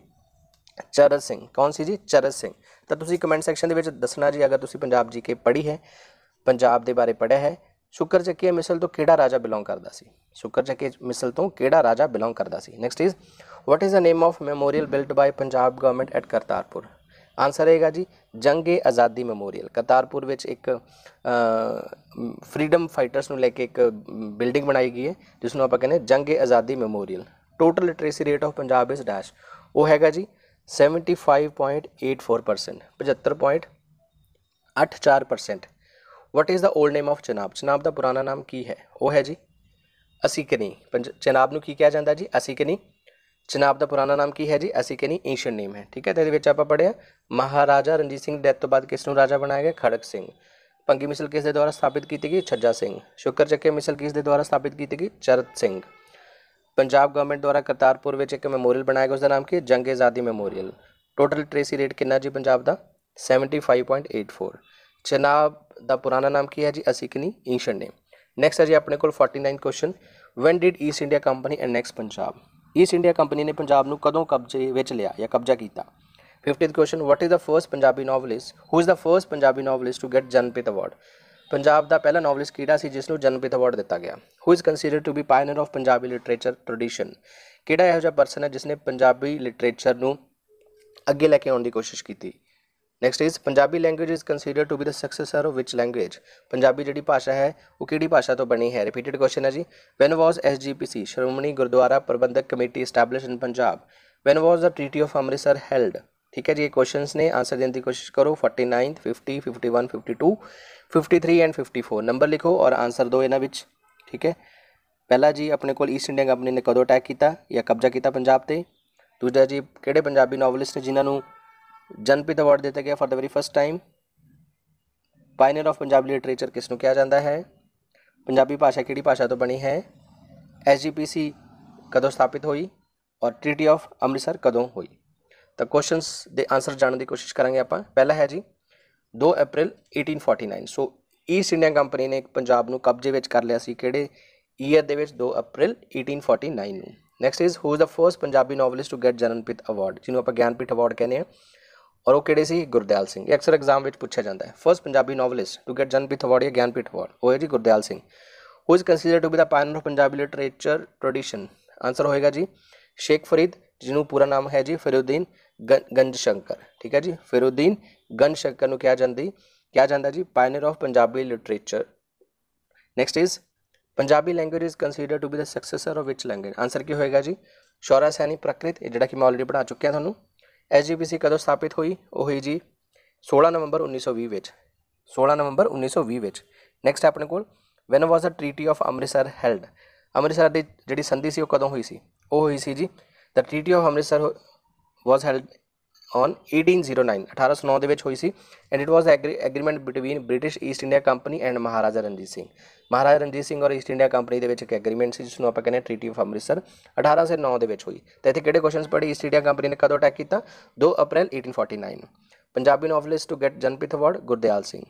ਚਰਨ ਸਿੰਘ ਕੌਣ ਸੀ ਜੀ ਚਰਤ ਸਿੰਘ ਤਾਂ ਤੁਸੀਂ ਕਮੈਂਟ ਸੈਕਸ਼ਨ ਦੇ ਵਿੱਚ ਦੱਸਣਾ ਜੀ ਅਗਰ ਤੁਸੀਂ ਪੰਜਾਬ ਜੀ ਕੇ ਪੜ੍ਹੀ ਹੈ ਪੰਜਾਬ ਦੇ ਬਾਰੇ ਪੜ੍ਹਿਆ ਹੈ ਸ਼ੁਕਰ ਚੱਕੀਆ ਮਿਸਲ ਤੋਂ ਕਿਹੜਾ ਰਾਜਾ ਬਿਲੋਂਗ ਕਰਦਾ ਸੀ ਸ਼ੁਕਰ ਚੱਕੀਆ ਮਿਸਲ ਤੋਂ ਕਿਹੜਾ ਰਾਜਾ ਬਿਲੋਂਗ ਕਰਦਾ ਸੀ next is what is the name of memorial built by Punjab government at Kartarpur answer ਹੈਗਾ ਜੀ ਜੰਗੇ ਆਜ਼ਾਦੀ ਮੈਮੋਰੀਅਲ ਕਤਾਰਪੁਰ ਵਿੱਚ ਇੱਕ ਫਰੀडम ਫਾਈਟਰਸ ਨੂੰ ਲੈ ਕੇ ਇੱਕ ਬਿਲਡਿੰਗ ਬਣਾਈ ਗਈ ਹੈ ਜਿਸ ਨੂੰ ਆਪਾਂ ਕਹਿੰਦੇ Jang e Azadi memorial total literacy rate of Punjab is dash ਉਹ ਹੈਗਾ ਜੀ 75.84% 75.84% what is the old name of Chenab Chenab ਦਾ ਪੁਰਾਣਾ ਨਾਮ ਕੀ ਹੈ ਉਹ ਹੈ ਜੀ ਅਸੀਕਨੀ ਚਨਾਬ ਨੂੰ ਕੀ ਕਿਹਾ ਜਾਂਦਾ ਜੀ ਅਸੀਕਨੀ ਚਨਾਬ ਦਾ ਪੁਰਾਣਾ ਨਾਮ ਕੀ ਹੈ ਜੀ ਅਸੀਂ ਕਹਿੰਨੀ ਏਂਸ਼ੀਅੰਟ ਨੇਮ ਹੈ ਠੀਕ ਹੈ ਤੇ ਇਹਦੇ ਵਿੱਚ ਆਪਾਂ ਪੜਿਆ ਮਹਾਰਾਜਾ ਰਣਜੀਤ ਸਿੰਘ ਡੈਥ ਤੋਂ ਬਾਅਦ ਕਿਸ ਨੂੰ ਰਾਜਾ ਬਣਾਇਆ ਗਿਆ ਖੜਕ ਸਿੰਘ ਪੰਗੀ ਮਿਸਲ ਕਿਸ ਦੇ ਦੁਆਰਾ ਸਥਾਪਿਤ ਕੀਤੀ ਗਈ ਛੱਜਾ ਸਿੰਘ ਸ਼ੁਕਰ ਚੱਕੇ ਮਿਸਲ ਕਿਸ ਦੇ ਦੁਆਰਾ ਸਥਾਪਿਤ ਕੀਤੀ ਗਈ ਚਰਤ ਸਿੰਘ ਪੰਜਾਬ ਗਵਰਨਮੈਂਟ ਦੁਆਰਾ ਕਰਤਾਰਪੁਰ ਵਿੱਚ ਇੱਕ ਮੈਮੋਰੀਅਲ ਬਣਾਇਆ ਗਿਆ ਉਸ ਦਾ ਨਾਮ ਕੀ ਹੈ ਜੰਗ ਆਜ਼ਾਦੀ ਮੈਮੋਰੀਅਲ ਟੋਟਲ ਟ੍ਰੇਸੀ ਰੇਟ ਕਿੰਨਾ ਜੀ ਪੰਜਾਬ ਦਾ 75.84 ਚਨਾਬ ਦਾ ਪੁਰਾਣਾ ਨਾਮ ਕੀ ਹੈ ਜੀ ਅਸੀਂ ਕਿਨੀ ਏਂਸ਼ੀਅੰਟ ਨੇਮ ਨੈਕਸਟ ਹੈ ਜੀ ਆਪਣੇ ਕੋਲ 49 question when did East India company and Punjab East India Company ਨੇ ਪੰਜਾਬ ਨੂੰ ਕਦੋਂ ਕਬਜ਼ੇ ਵਿੱਚ ਲਿਆ ਜਾਂ ਕਬਜ਼ਾ ਕੀਤਾ 50th question what is the first Punjabi novelist who is the first Punjabi novelist to get Jnanpith award Punjab ਦਾ ਪਹਿਲਾ ਨੋਵਲਿਸਟ ਕਿਹੜਾ ਸੀ ਜਿਸ ਨੂੰ ਜਨਪਿਤ ਅਵਾਰਡ ਦਿੱਤਾ ਗਿਆ who is considered to be pioneer of Punjabi literature tradition ਕਿਹੜਾ ਇਹੋ ਜਿਹਾ ਪਰਸਨ ਹੈ ਜਿਸ ਨੇ ਪੰਜਾਬੀ ਲਿਟਰੇਚਰ ਨੂੰ ਅੱਗੇ ਲੈ ਕੇ ਆਉਣ ਦੀ ਕੋਸ਼ਿਸ਼ ਕੀਤੀ next is Punjabi language is considered to be the successor of which language Punjabi ਜਿਹੜੀ ਭਾਸ਼ਾ ਹੈ ਉਹ ਕਿਹੜੀ ਭਾਸ਼ਾ ਤੋਂ ਬਣੀ ਹੈ ਰਿਪੀਟਡ ਕੁਐਸਚਨ ਹੈ ਜੀ when was SGPC Shiromani Gurdwara Parbandhak committee establish in Punjab when was the treaty of Amritsar held ਠੀਕ ਹੈ ਜੀ ਇਹ ਕੁਐਸਚਨਸ ਨੇ ਆਨਸਰ ਦੇਣ ਦੀ ਕੋਸ਼ਿਸ਼ ਕਰੋ 49 50 51 52 53 ਐਂਡ 54 ਨੰਬਰ ਲਿਖੋ ਔਰ ਆਨਸਰ ਦੋ ਇਹਨਾਂ ਵਿੱਚ ਠੀਕ ਹੈ ਪਹਿਲਾ ਜੀ ਆਪਣੇ ਕੋਲ ਈਸਟ ਇੰਡੀਆ ਕੰਪਨੀ ਨੇ ਕਦੋਂ ਅਟੈਕ ਕੀਤਾ ਜਾਂ ਕਬਜ਼ਾ ਕੀਤਾ ਪੰਜਾਬ ਤੇ ਦੂਜਾ ਜੀ ਕਿਹੜੇ ਪੰਜਾਬੀ ਨੋਵਲਿਸਟ ਨੇ ਜਿਨ੍ਹਾਂ ਨੂੰ ਜਨਪ੍ਰੀਤ ਅਵਾਰਡ ਦਿੱਤਾ ਗਿਆ for the very first time pioneer of Punjabi literature ਕਿਸ ਨੂੰ ਕਿਹਾ ਜਾਂਦਾ ਹੈ ਪੰਜਾਬੀ ਭਾਸ਼ਾ ਕਿਹੜੀ ਭਾਸ਼ਾ ਤੋਂ ਬਣੀ ਹੈ ਐਸਜੀਪੀਸੀ ਕਦੋਂ ਸਥਾਪਿਤ ਹੋਈ ਔਰ ਟ੍ਰੀਟੀ ਆਫ ਅੰਮ੍ਰਿਤਸਰ ਕਦੋਂ ਹੋਈ ਤਾਂ ਕੁਐਸਚਨਸ ਦੇ ਆਨਸਰ ਜਾਣਨ ਦੀ ਕੋਸ਼ਿਸ਼ ਕਰਾਂਗੇ ਆਪਾਂ ਪਹਿਲਾ ਹੈ ਜੀ 2 April 1849 so East India Company ਨੇ ਪੰਜਾਬ ਨੂੰ ਕਬਜ਼ੇ ਵਿੱਚ ਕਰ ਲਿਆ ਸੀ ਕਿਹੜੇ ਈਅਰ ਦੇ ਵਿੱਚ 2 ਅਪ੍ਰੈਲ 1849 ਨੂੰ next is who is the first Punjabi novelist to get Jnanpith award ਜਿਹਨੂੰ ਆਪਾਂ ਗਿਆਨਪੀਠ ਅਵਾਰਡ ਕਹਿੰਦੇ ਆ ਔਰ ਉਹ ਕਿਹੜੇ ਸੀ ਗੁਰਦਿਆਲ ਸਿੰਘ ਇਹ ਅਕਸਰ ਐਗਜ਼ਾਮ ਵਿੱਚ ਪੁੱਛਿਆ ਜਾਂਦਾ ਹੈ first Punjabi novelist to get Jnanpith award ਜਾਂ ਗਿਆਨਪੀਠ ਅਵਾਰਡ ਉਹ ਹੈ ਜੀ Gurdial Singh who is considered to be the pioneer of Punjabi literature tradition answer ਹੋਏਗਾ ਜੀ ਸ਼ੇਖ ਫਰੀਦ ਜਿਹਨੂੰ ਪੂਰਾ ਨਾਮ ਹੈ ਜੀ ਫਿਰਉਦੀਨ ਗੰਜ ਸ਼ੰਕਰ ਠੀਕ ਹੈ ਜੀ ਫਿਰਉਦੀਨ ਗੰਜ ਸ਼ੰਕਰ ਨੂੰ ਕਿਹਾ ਜਾਂਦੀ ਕਿਹਾ ਜਾਂਦਾ ਜੀ pioneer of Punjabi literature next is Punjabi language is considered to be the successor of which language answer ਕੀ ਹੋਏਗਾ ਜੀ ਸ਼ੌਰਾ ਸੈਣੀ ਪ੍ਰਕ੍ਰਿਤ ਜਿਹੜਾ ਕਿ ਮੈਂ ਆਲਰੇਡੀ ਪੜਾ ਚੁੱਕਿਆ ਤੁਹਾਨੂੰ ਐਸਜੀਪੀਸੀ ਕਦੋਂ ਸਥਾਪਿਤ ਹੋਈ ਉਹ ਹੋਈ ਜੀ 16 ਨਵੰਬਰ 1920 ਵਿੱਚ 16 ਨਵੰਬਰ 1920 ਵਿੱਚ ਨੈਕਸਟ ਆਪਣੇ ਕੋਲ when was a treaty of Amritsar held Amritsar ਦੀ ਜਿਹੜੀ ਸੰਧੀ ਸੀ ਉਹ ਕਦੋਂ ਹੋਈ ਸੀ ਉਹ ਹੋਈ ਸੀ ਜੀ the treaty of Amritsar was held on 1809 1809 ਦੇ ਵਿੱਚ ਹੋਈ ਸੀ and it was agreement between British East India company and Maharaja Ranjit Singh Maharaja Ranjit Singh ਔਰ ਈਸਟ ਇੰਡੀਆ ਕੰਪਨੀ ਦੇ ਵਿੱਚ ਇੱਕ ਐਗਰੀਮੈਂਟ ਸੀ ਜਿਸ ਨੂੰ ਆਪਾਂ ਕਹਿੰਦੇ ਟ੍ਰੀਟੀ ਆਫ ਅੰਮ੍ਰਿਤਸਰ 1809 ਦੇ ਵਿੱਚ ਹੋਈ ਤੇ ਇੱਥੇ ਕਿਹੜੇ ਕੁਐਸਚਨਸ ਪੜੀ ਈਸਟ ਇੰਡੀਆ ਕੰਪਨੀ ਨੇ ਕਦੋਂ ਅਟੈਕ ਕੀਤਾ 2 April 1849 Punjabi novelist to get Jnanpith award Gurdial Singh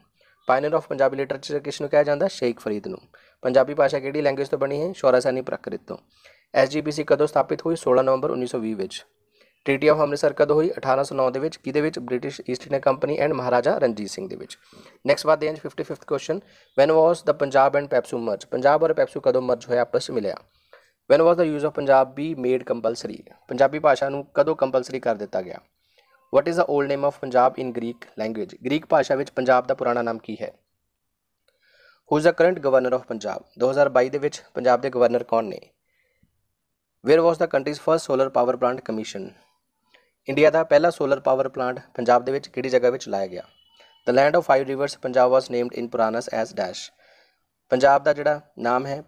pioneer of Punjabi literature ਕਿਸ ਨੂੰ ਕਿਹਾ ਜਾਂਦਾ ਸ਼ੇਖ ਫਰੀਦ ਨੂੰ ਪੰਜਾਬੀ ਭਾਸ਼ਾ ਕਿਹੜੀ ਲੈਂਗੁਏਜ ਤੋਂ ਬਣੀ ਹੈ ਸ਼ੌਰਾਸਾਨੀ ਪ੍ਰਕਿਰਤ ਤੋਂ ਐਸਜੀਪੀਸੀ ਕਦੋਂ ਸਥਾਪਿਤ ਹੋਈ 16 ਨਵੰਬਰ 1920 ਵਿੱਚ ਟ੍ਰੀਟੀ ਆਫ ਅੰਮ੍ਰਿਤਸਰ ਕਦੋਂ ਹੋਈ 1809 ਦੇ ਵਿੱਚ ਕਿਹਦੇ ਵਿੱਚ British East India company and Maharaja Ranjit Singh ਦੇ ਵਿੱਚ ਨੈਕਸਟ ਬਾਤ ਦੇ ਅੰਜ 55th question when was the Punjab and PEPSU merge Punjab ਔਰ ਪੈਪਸੂ ਕਦੋਂ ਮਰਜ ਹੋਇਆ ਆਪਸ ਵਿੱਚ ਮਿਲਿਆ when was the use of Punjabi made compulsory Punjabi ਭਾਸ਼ਾ ਨੂੰ ਕਦੋਂ ਕੰਪਲਸਰੀ ਕਰ ਦਿੱਤਾ ਗਿਆ what is the old name of Punjab in Greek language Greek ਭਾਸ਼ਾ ਵਿੱਚ ਪੰਜਾਬ ਦਾ ਪੁਰਾਣਾ ਨਾਮ ਕੀ ਹੈ who is the current governor of Punjab 2022 ਦੇ ਵਿੱਚ ਪੰਜਾਬ ਦੇ ਗਵਰਨਰ ਕੌਣ ਨੇ where was the country's first solar power plant commission India ਦਾ ਪਹਿਲਾ ਸੋਲਰ ਪਾਵਰ ਪਲਾਂਟ ਪੰਜਾਬ ਦੇ ਵਿੱਚ ਕਿਹੜੀ ਜਗ੍ਹਾ ਵਿੱਚ ਲਾਇਆ ਗਿਆ the land of five rivers Punjab was named in Puranas as dash Punjab ਦਾ ਜਿਹੜਾ ਨਾਮ ਹੈ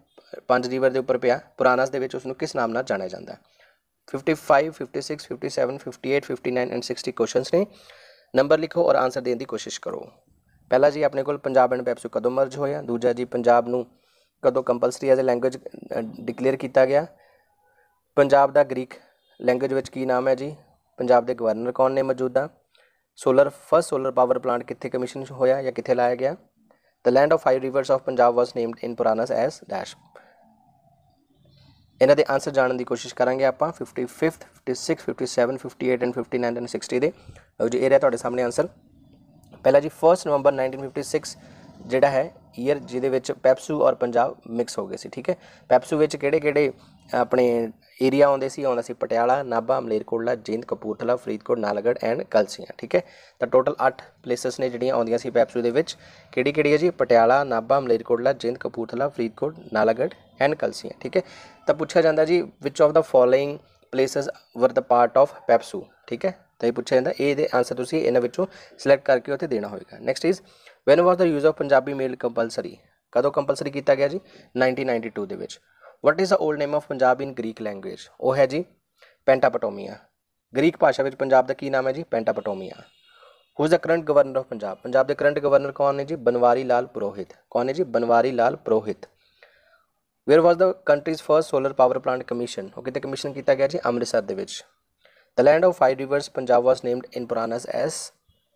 ਪੰਜ ਰਿਵਰ ਦੇ ਉੱਪਰ ਪਿਆ ਪੁਰਾਨਸ ਦੇ ਵਿੱਚ ਉਸ ਨੂੰ ਕਿਸ ਨਾਮ ਨਾਲ ਜਾਣਿਆ ਜਾਂਦਾ ਹੈ 55 56 57 58 59 ਐਂਡ 60 ਕੁਐਸਚਨਸ ਨੇ ਨੰਬਰ ਲਿਖੋ ਔਰ ਆਨਸਰ ਦੇਣ ਦੀ ਕੋਸ਼ਿਸ਼ ਕਰੋ ਪਹਿਲਾ ਜੀ ਆਪਣੇ ਕੋਲ ਪੰਜਾਬ ਐਂਡ ਪੈਪਸੂ ਕਦੋਂ ਮਰਜ ਹੋਇਆ ਦੂਜਾ ਜੀ ਪੰਜਾਬ ਨੂੰ ਕਦੋਂ compulsory as a language declare ਕੀਤਾ ਗਿਆ ਪੰਜਾਬ ਦਾ ਗ੍ਰੀਕ ਲੈਂਗੁਏਜ ਵਿੱਚ ਕੀ ਨਾਮ ਹੈ ਜੀ ਪੰਜਾਬ ਦੇ ਗਵਰਨਰ ਕੌਣ ਨੇ ਮੌਜੂਦਾ solar first solar power plant ਕਿੱਥੇ ਕਮਿਸ਼ਨ ਹੋਇਆ ਜਾਂ ਕਿੱਥੇ ਲਾਇਆ ਗਿਆ the land of five rivers of Punjab was named in Puranas as dash ਇਹਨਾਂ ਦੇ ਆਨਸਰ ਜਾਣਨ ਦੀ ਕੋਸ਼ਿਸ਼ ਕਰਾਂਗੇ ਆਪਾਂ 55th 56 57 58 ਐਂਡ 59 ਐਂਡ 60 ਦੇ ਲਓ ਜੀ ਇਹ ਰਿਹਾ ਤੁਹਾਡੇ ਸਾਹਮਣੇ ਆਨਸਰ ਪਹਿਲਾ ਜੀ 1 ਨਵੰਬਰ 1956 ਜਿਹੜਾ ਹੈ ਈਅਰ ਜਿਹਦੇ ਵਿੱਚ ਪੈਪਸੂ ਔਰ ਪੰਜਾਬ ਮਿਕਸ ਹੋ ਗਏ ਸੀ ਠੀਕ ਹੈ ਪੈਪਸੂ ਵਿੱਚ ਕਿਹੜੇ ਕਿਹੜੇ ਆਪਣੇ ਏਰੀਆ ਆਉਂਦੇ ਸੀ ਆਉਂਦਾ ਸੀ ਪਟਿਆਲਾ ਨਾਭਾ ਮਲੇਰਕੋਟਲਾ ਜਿੰਦ ਕਪੂਰਥਲਾ ਫਰੀਦਕੋਟ ਨਾਲਗੜ ਐਂਡ ਕਲਸੀਆਂ ਠੀਕ ਹੈ ਤਾਂ ਟੋਟਲ 8 ਪਲੇਸਸ ਨੇ ਜਿਹੜੀਆਂ ਆਉਂਦੀਆਂ ਸੀ ਪੈਪਸੂ ਦੇ ਵਿੱਚ ਕਿਹੜੀ ਕਿਹੜੀ ਹੈ ਜੀ ਪਟਿਆਲਾ ਨਾਭਾ ਮਲੇਰਕੋਟਲਾ ਜਿੰਦ ਕਪੂਰਥਲਾ ਫਰੀਦਕੋਟ ਨਾਲਗੜ ਐਂਡ ਕਲਸੀਆਂ ਠੀਕ ਹੈ ਤਾਂ ਪੁੱਛਿਆ ਜਾਂਦਾ ਜੀ which of the following places were the part of PEPSU ਠੀਕ ਹੈ ਤਾਂ ਇਹ ਪੁੱਛਿਆ ਜਾਂਦਾ ਇਹ ਦੇ ਆਨਸਰ ਤੁਸੀਂ ਇਹਨਾਂ ਵਿੱਚੋਂ ਸਿਲੈਕਟ ਕਰਕੇ ਉੱਥੇ ਦੇਣਾ ਹੋਵੇਗਾ next is when was the use of Punjabi made compulsory ਕਦੋਂ ਕੰਪਲਸਰੀ ਕੀਤਾ ਗਿਆ ਜੀ 1992 ਦੇ ਵਿੱਚ what is the old name of Punjab in Greek language ਉਹ ਹੈ ਜੀ ਪੈਂਟਾਪਟੋਮੀਆ ਗ੍ਰੀਕ ਭਾਸ਼ਾ ਵਿੱਚ ਪੰਜਾਬ ਦਾ ਕੀ ਨਾਮ ਹੈ ਜੀ Pentapotamia who is the current governor of Punjab Punjab ਦੇ ਕਰੰਟ ਗਵਰਨਰ ਕੌਣ ਨੇ ਜੀ ਬਨਵਾਰੀ ਲਾਲ ਪ੍ਰੋਹਿਤ ਕੌਣ ਨੇ ਜੀ Banwari Lal Purohit where was the country's first solar power plant commission ਉਹ ਕਿਤੇ ਕਮਿਸ਼ਨ ਕੀਤਾ ਗਿਆ ਜੀ ਅੰਮ੍ਰਿਤਸਰ ਦੇ ਵਿੱਚ the land of five rivers Punjab was named in Puranas as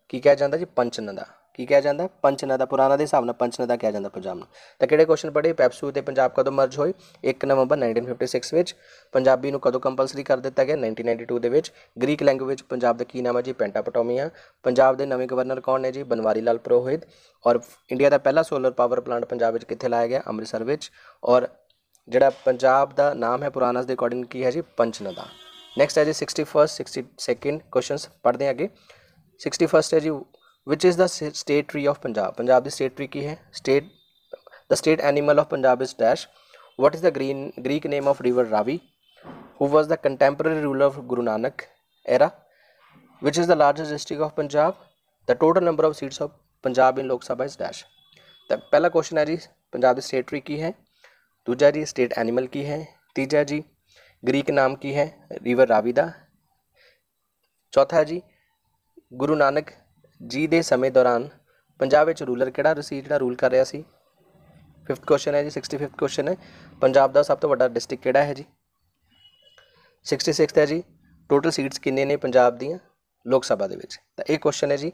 ਕੀ ਕਿਹਾ ਜਾਂਦਾ ਜੀ ਪੰਚਨੰਦਾ ਕੀ ਕਿਹਾ ਜਾਂਦਾ ਪੰਚਨਾ ਦਾ ਪੁਰਾਣਾ ਦੇ ਹਿਸਾਬ ਨਾਲ ਪੰਚਨਾ ਦਾ ਕਿਹਾ ਜਾਂਦਾ ਪੰਜਾਬ ਨੂੰ ਤਾਂ ਕਿਹੜੇ ਕੁਐਸਚਨ ਪੜ੍ਹੇ ਪੈਪਸੂ ਤੇ ਪੰਜਾਬ ਕਦੋਂ ਮਰਜ ਹੋਏ 1 ਨਵੰਬਰ 1956 ਵਿੱਚ ਪੰਜਾਬੀ ਨੂੰ ਕਦੋਂ ਕੰਪਲਸਰੀ ਕਰ ਦਿੱਤਾ ਗਿਆ 1992 ਦੇ ਵਿੱਚ ਗ੍ਰੀਕ ਲੈਂਗੁਏਜ ਪੰਜਾਬ ਦਾ ਕੀ ਨਾਮ ਹੈ ਜੀ ਪੈਂਟਾਪਟੋਮੀਆ ਪੰਜਾਬ ਦੇ ਨਵੇਂ ਗਵਰਨਰ ਕੌਣ ਨੇ ਜੀ ਬਨਵਾਰੀ ਲਾਲ ਪ੍ਰੋਹਿਤ ਔਰ ਇੰਡੀਆ ਦਾ ਪਹਿਲਾ ਸੋਲਰ ਪਾਵਰ ਪਲਾਂਟ ਪੰਜਾਬ ਵਿੱਚ ਕਿੱਥੇ ਲਾਇਆ ਗਿਆ ਅੰਮ੍ਰਿਤਸਰ ਵਿੱਚ ਔਰ ਜਿਹੜਾ ਪੰਜਾਬ ਦਾ ਨਾਮ ਹੈ ਪੁਰਾਣਾ ਦੇ ਅਕੋਰਡਿੰਗ ਕੀ ਹੈ ਜੀ ਪੰਚਨਦਾ ਨੈਕਸਟ ਹੈ ਜੀ 61 62 ਕੁਐਸਚਨਸ ਪੜ੍ਹਦੇ ਹਾਂ ਅੱਗੇ 61 ਹੈ ਜੀ which is the state tree of Punjab Punjab की स्टेट ट्री की है state the state animal of Punjab is dash what is the green Greek name of river Ravi who was the contemporary ruler of Guru Nanak era which is the largest district of Punjab the total number of seats of Punjab in Lok Sabha is dash the पहला क्वेश्चन है जी पंजाब स्टेट ट्री की है दूजा जी स्टेट एनिमल की है तीजा जी ग्रीक नाम की है रिवर रावी का चौथा जी गुरु नानक ਜੀ ਦੇ ਸਮੇਂ ਦੌਰਾਨ ਪੰਜਾਬ ਵਿੱਚ ਰੂਲਰ ਕਿਹੜਾ ਸੀ ਜਿਹੜਾ ਰੂਲ ਕਰ ਰਿਹਾ ਸੀ 5th ਕੁਐਸਚਨ ਹੈ ਜੀ 65th ਕੁਐਸਚਨ ਹੈ ਪੰਜਾਬ ਦਾ ਸਭ ਤੋਂ ਵੱਡਾ ਡਿਸਟ੍ਰਿਕਟ ਕਿਹੜਾ ਹੈ ਜੀ 66th ਹੈ ਜੀ ਟੋਟਲ ਸੀਟਸ ਕਿੰਨੇ ਨੇ ਪੰਜਾਬ ਦੀਆਂ ਲੋਕ ਸਭਾ ਦੇ ਵਿੱਚ ਤਾਂ ਇਹ ਕੁਐਸਚਨ ਹੈ ਜੀ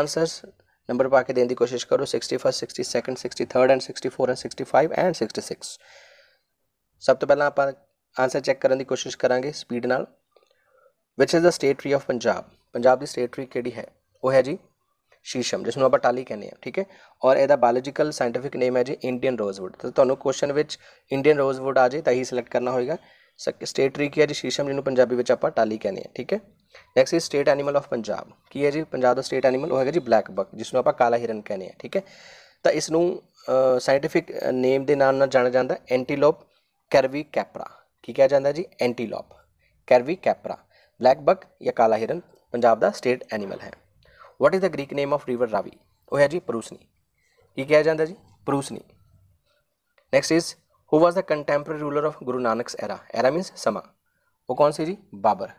ਆਨਸਰਸ ਨੰਬਰ ਪਾ ਕੇ ਦੇਣ ਦੀ ਕੋਸ਼ਿਸ਼ ਕਰੋ 61st 62nd 63rd and 64 and 65 and 66 ਸਭ ਤੋਂ ਪਹਿਲਾਂ ਆਪਾਂ ਆਨਸਰ ਚੈੱਕ ਕਰਨ ਦੀ ਕੋਸ਼ਿਸ਼ ਕਰਾਂਗੇ ਸਪੀਡ ਨਾਲ which is the state tree of Punjab Punjab ਦੀ ਸਟੇਟ ਟ੍ਰੀ ਕਿਹੜੀ ਹੈ ਉਹ ਹੈ ਜੀ ਸ਼ੀਸ਼ਮ ਜਿਸ ਨੂੰ ਆਪਾਂ ਟਾਲੀ ਕਹਿੰਦੇ ਆ ਠੀਕ ਹੈ ਔਰ ਇਹਦਾ ਬਾਇਓਲੋਜੀਕਲ ਸਾਇੰਟੀਫਿਕ ਨੇਮ ਹੈ ਜੀ ਇੰਡੀਅਨ ਰੋਜ਼ਵੁੱਡ ਤਾਂ ਤੁਹਾਨੂੰ ਕੁਐਸਚਨ ਵਿੱਚ ਇੰਡੀਅਨ ਰੋਜ਼ਵੁੱਡ ਆ ਜੇ ਤਾਂ ਹੀ ਸਿਲੈਕਟ ਕਰਨਾ ਹੋਏਗਾ ਸਟੇਟ ਟ੍ਰੀ ਕੀ ਹੈ ਜੀ ਸ਼ੀਸ਼ਮ ਜਿਹਨੂੰ ਪੰਜਾਬੀ ਵਿੱਚ ਆਪਾਂ ਟਾਲੀ ਕਹਿੰਦੇ ਆ ਠੀਕ ਹੈ next is state animal of Punjab ਕੀ ਹੈ ਜੀ ਪੰਜਾਬ ਦਾ ਸਟੇਟ ਐਨੀਮਲ ਉਹ ਹੈਗਾ ਜੀ ਬਲੈਕ ਬਕ ਜਿਸ ਨੂੰ ਆਪਾਂ ਕਾਲਾ ਹਿਰਨ ਕਹਿੰਦੇ ਆ ਠੀਕ ਹੈ ਤਾਂ ਇਸ ਨੂੰ ਸਾਇੰਟੀਫਿਕ ਨੇਮ ਦੇ ਨਾਮ ਨਾਲ ਜਾਣਿਆ ਜਾਂਦਾ ਐਂਟੀਲੋਪ ਕਰਵੀ ਕੈਪਰਾ ਕੀ ਕਿਹਾ ਜਾਂਦਾ ਜੀ ਐਂਟੀਲੋਪ ਕਰਵੀ ਕੈਪਰਾ ਬਲੈਕ ਬਕ ਜਾਂ ਕਾਲਾ ਹਿਰਨ ਪੰਜਾਬ ਦਾ ਸਟੇਟ ਐਨੀਮਲ ਹੈ what is the Greek name of river Ravi ਉਹ ਹੈ ਜੀ ਪਰੂਸਨੀ ਕੀ ਕਿਹਾ ਜਾਂਦਾ ਜੀ Parushni next is who was the contemporary ruler of Guru Nanak's era era means ਸਮਾ ਉਹ ਕੌਣ ਸੀ ਜੀ ਬਾਬਰ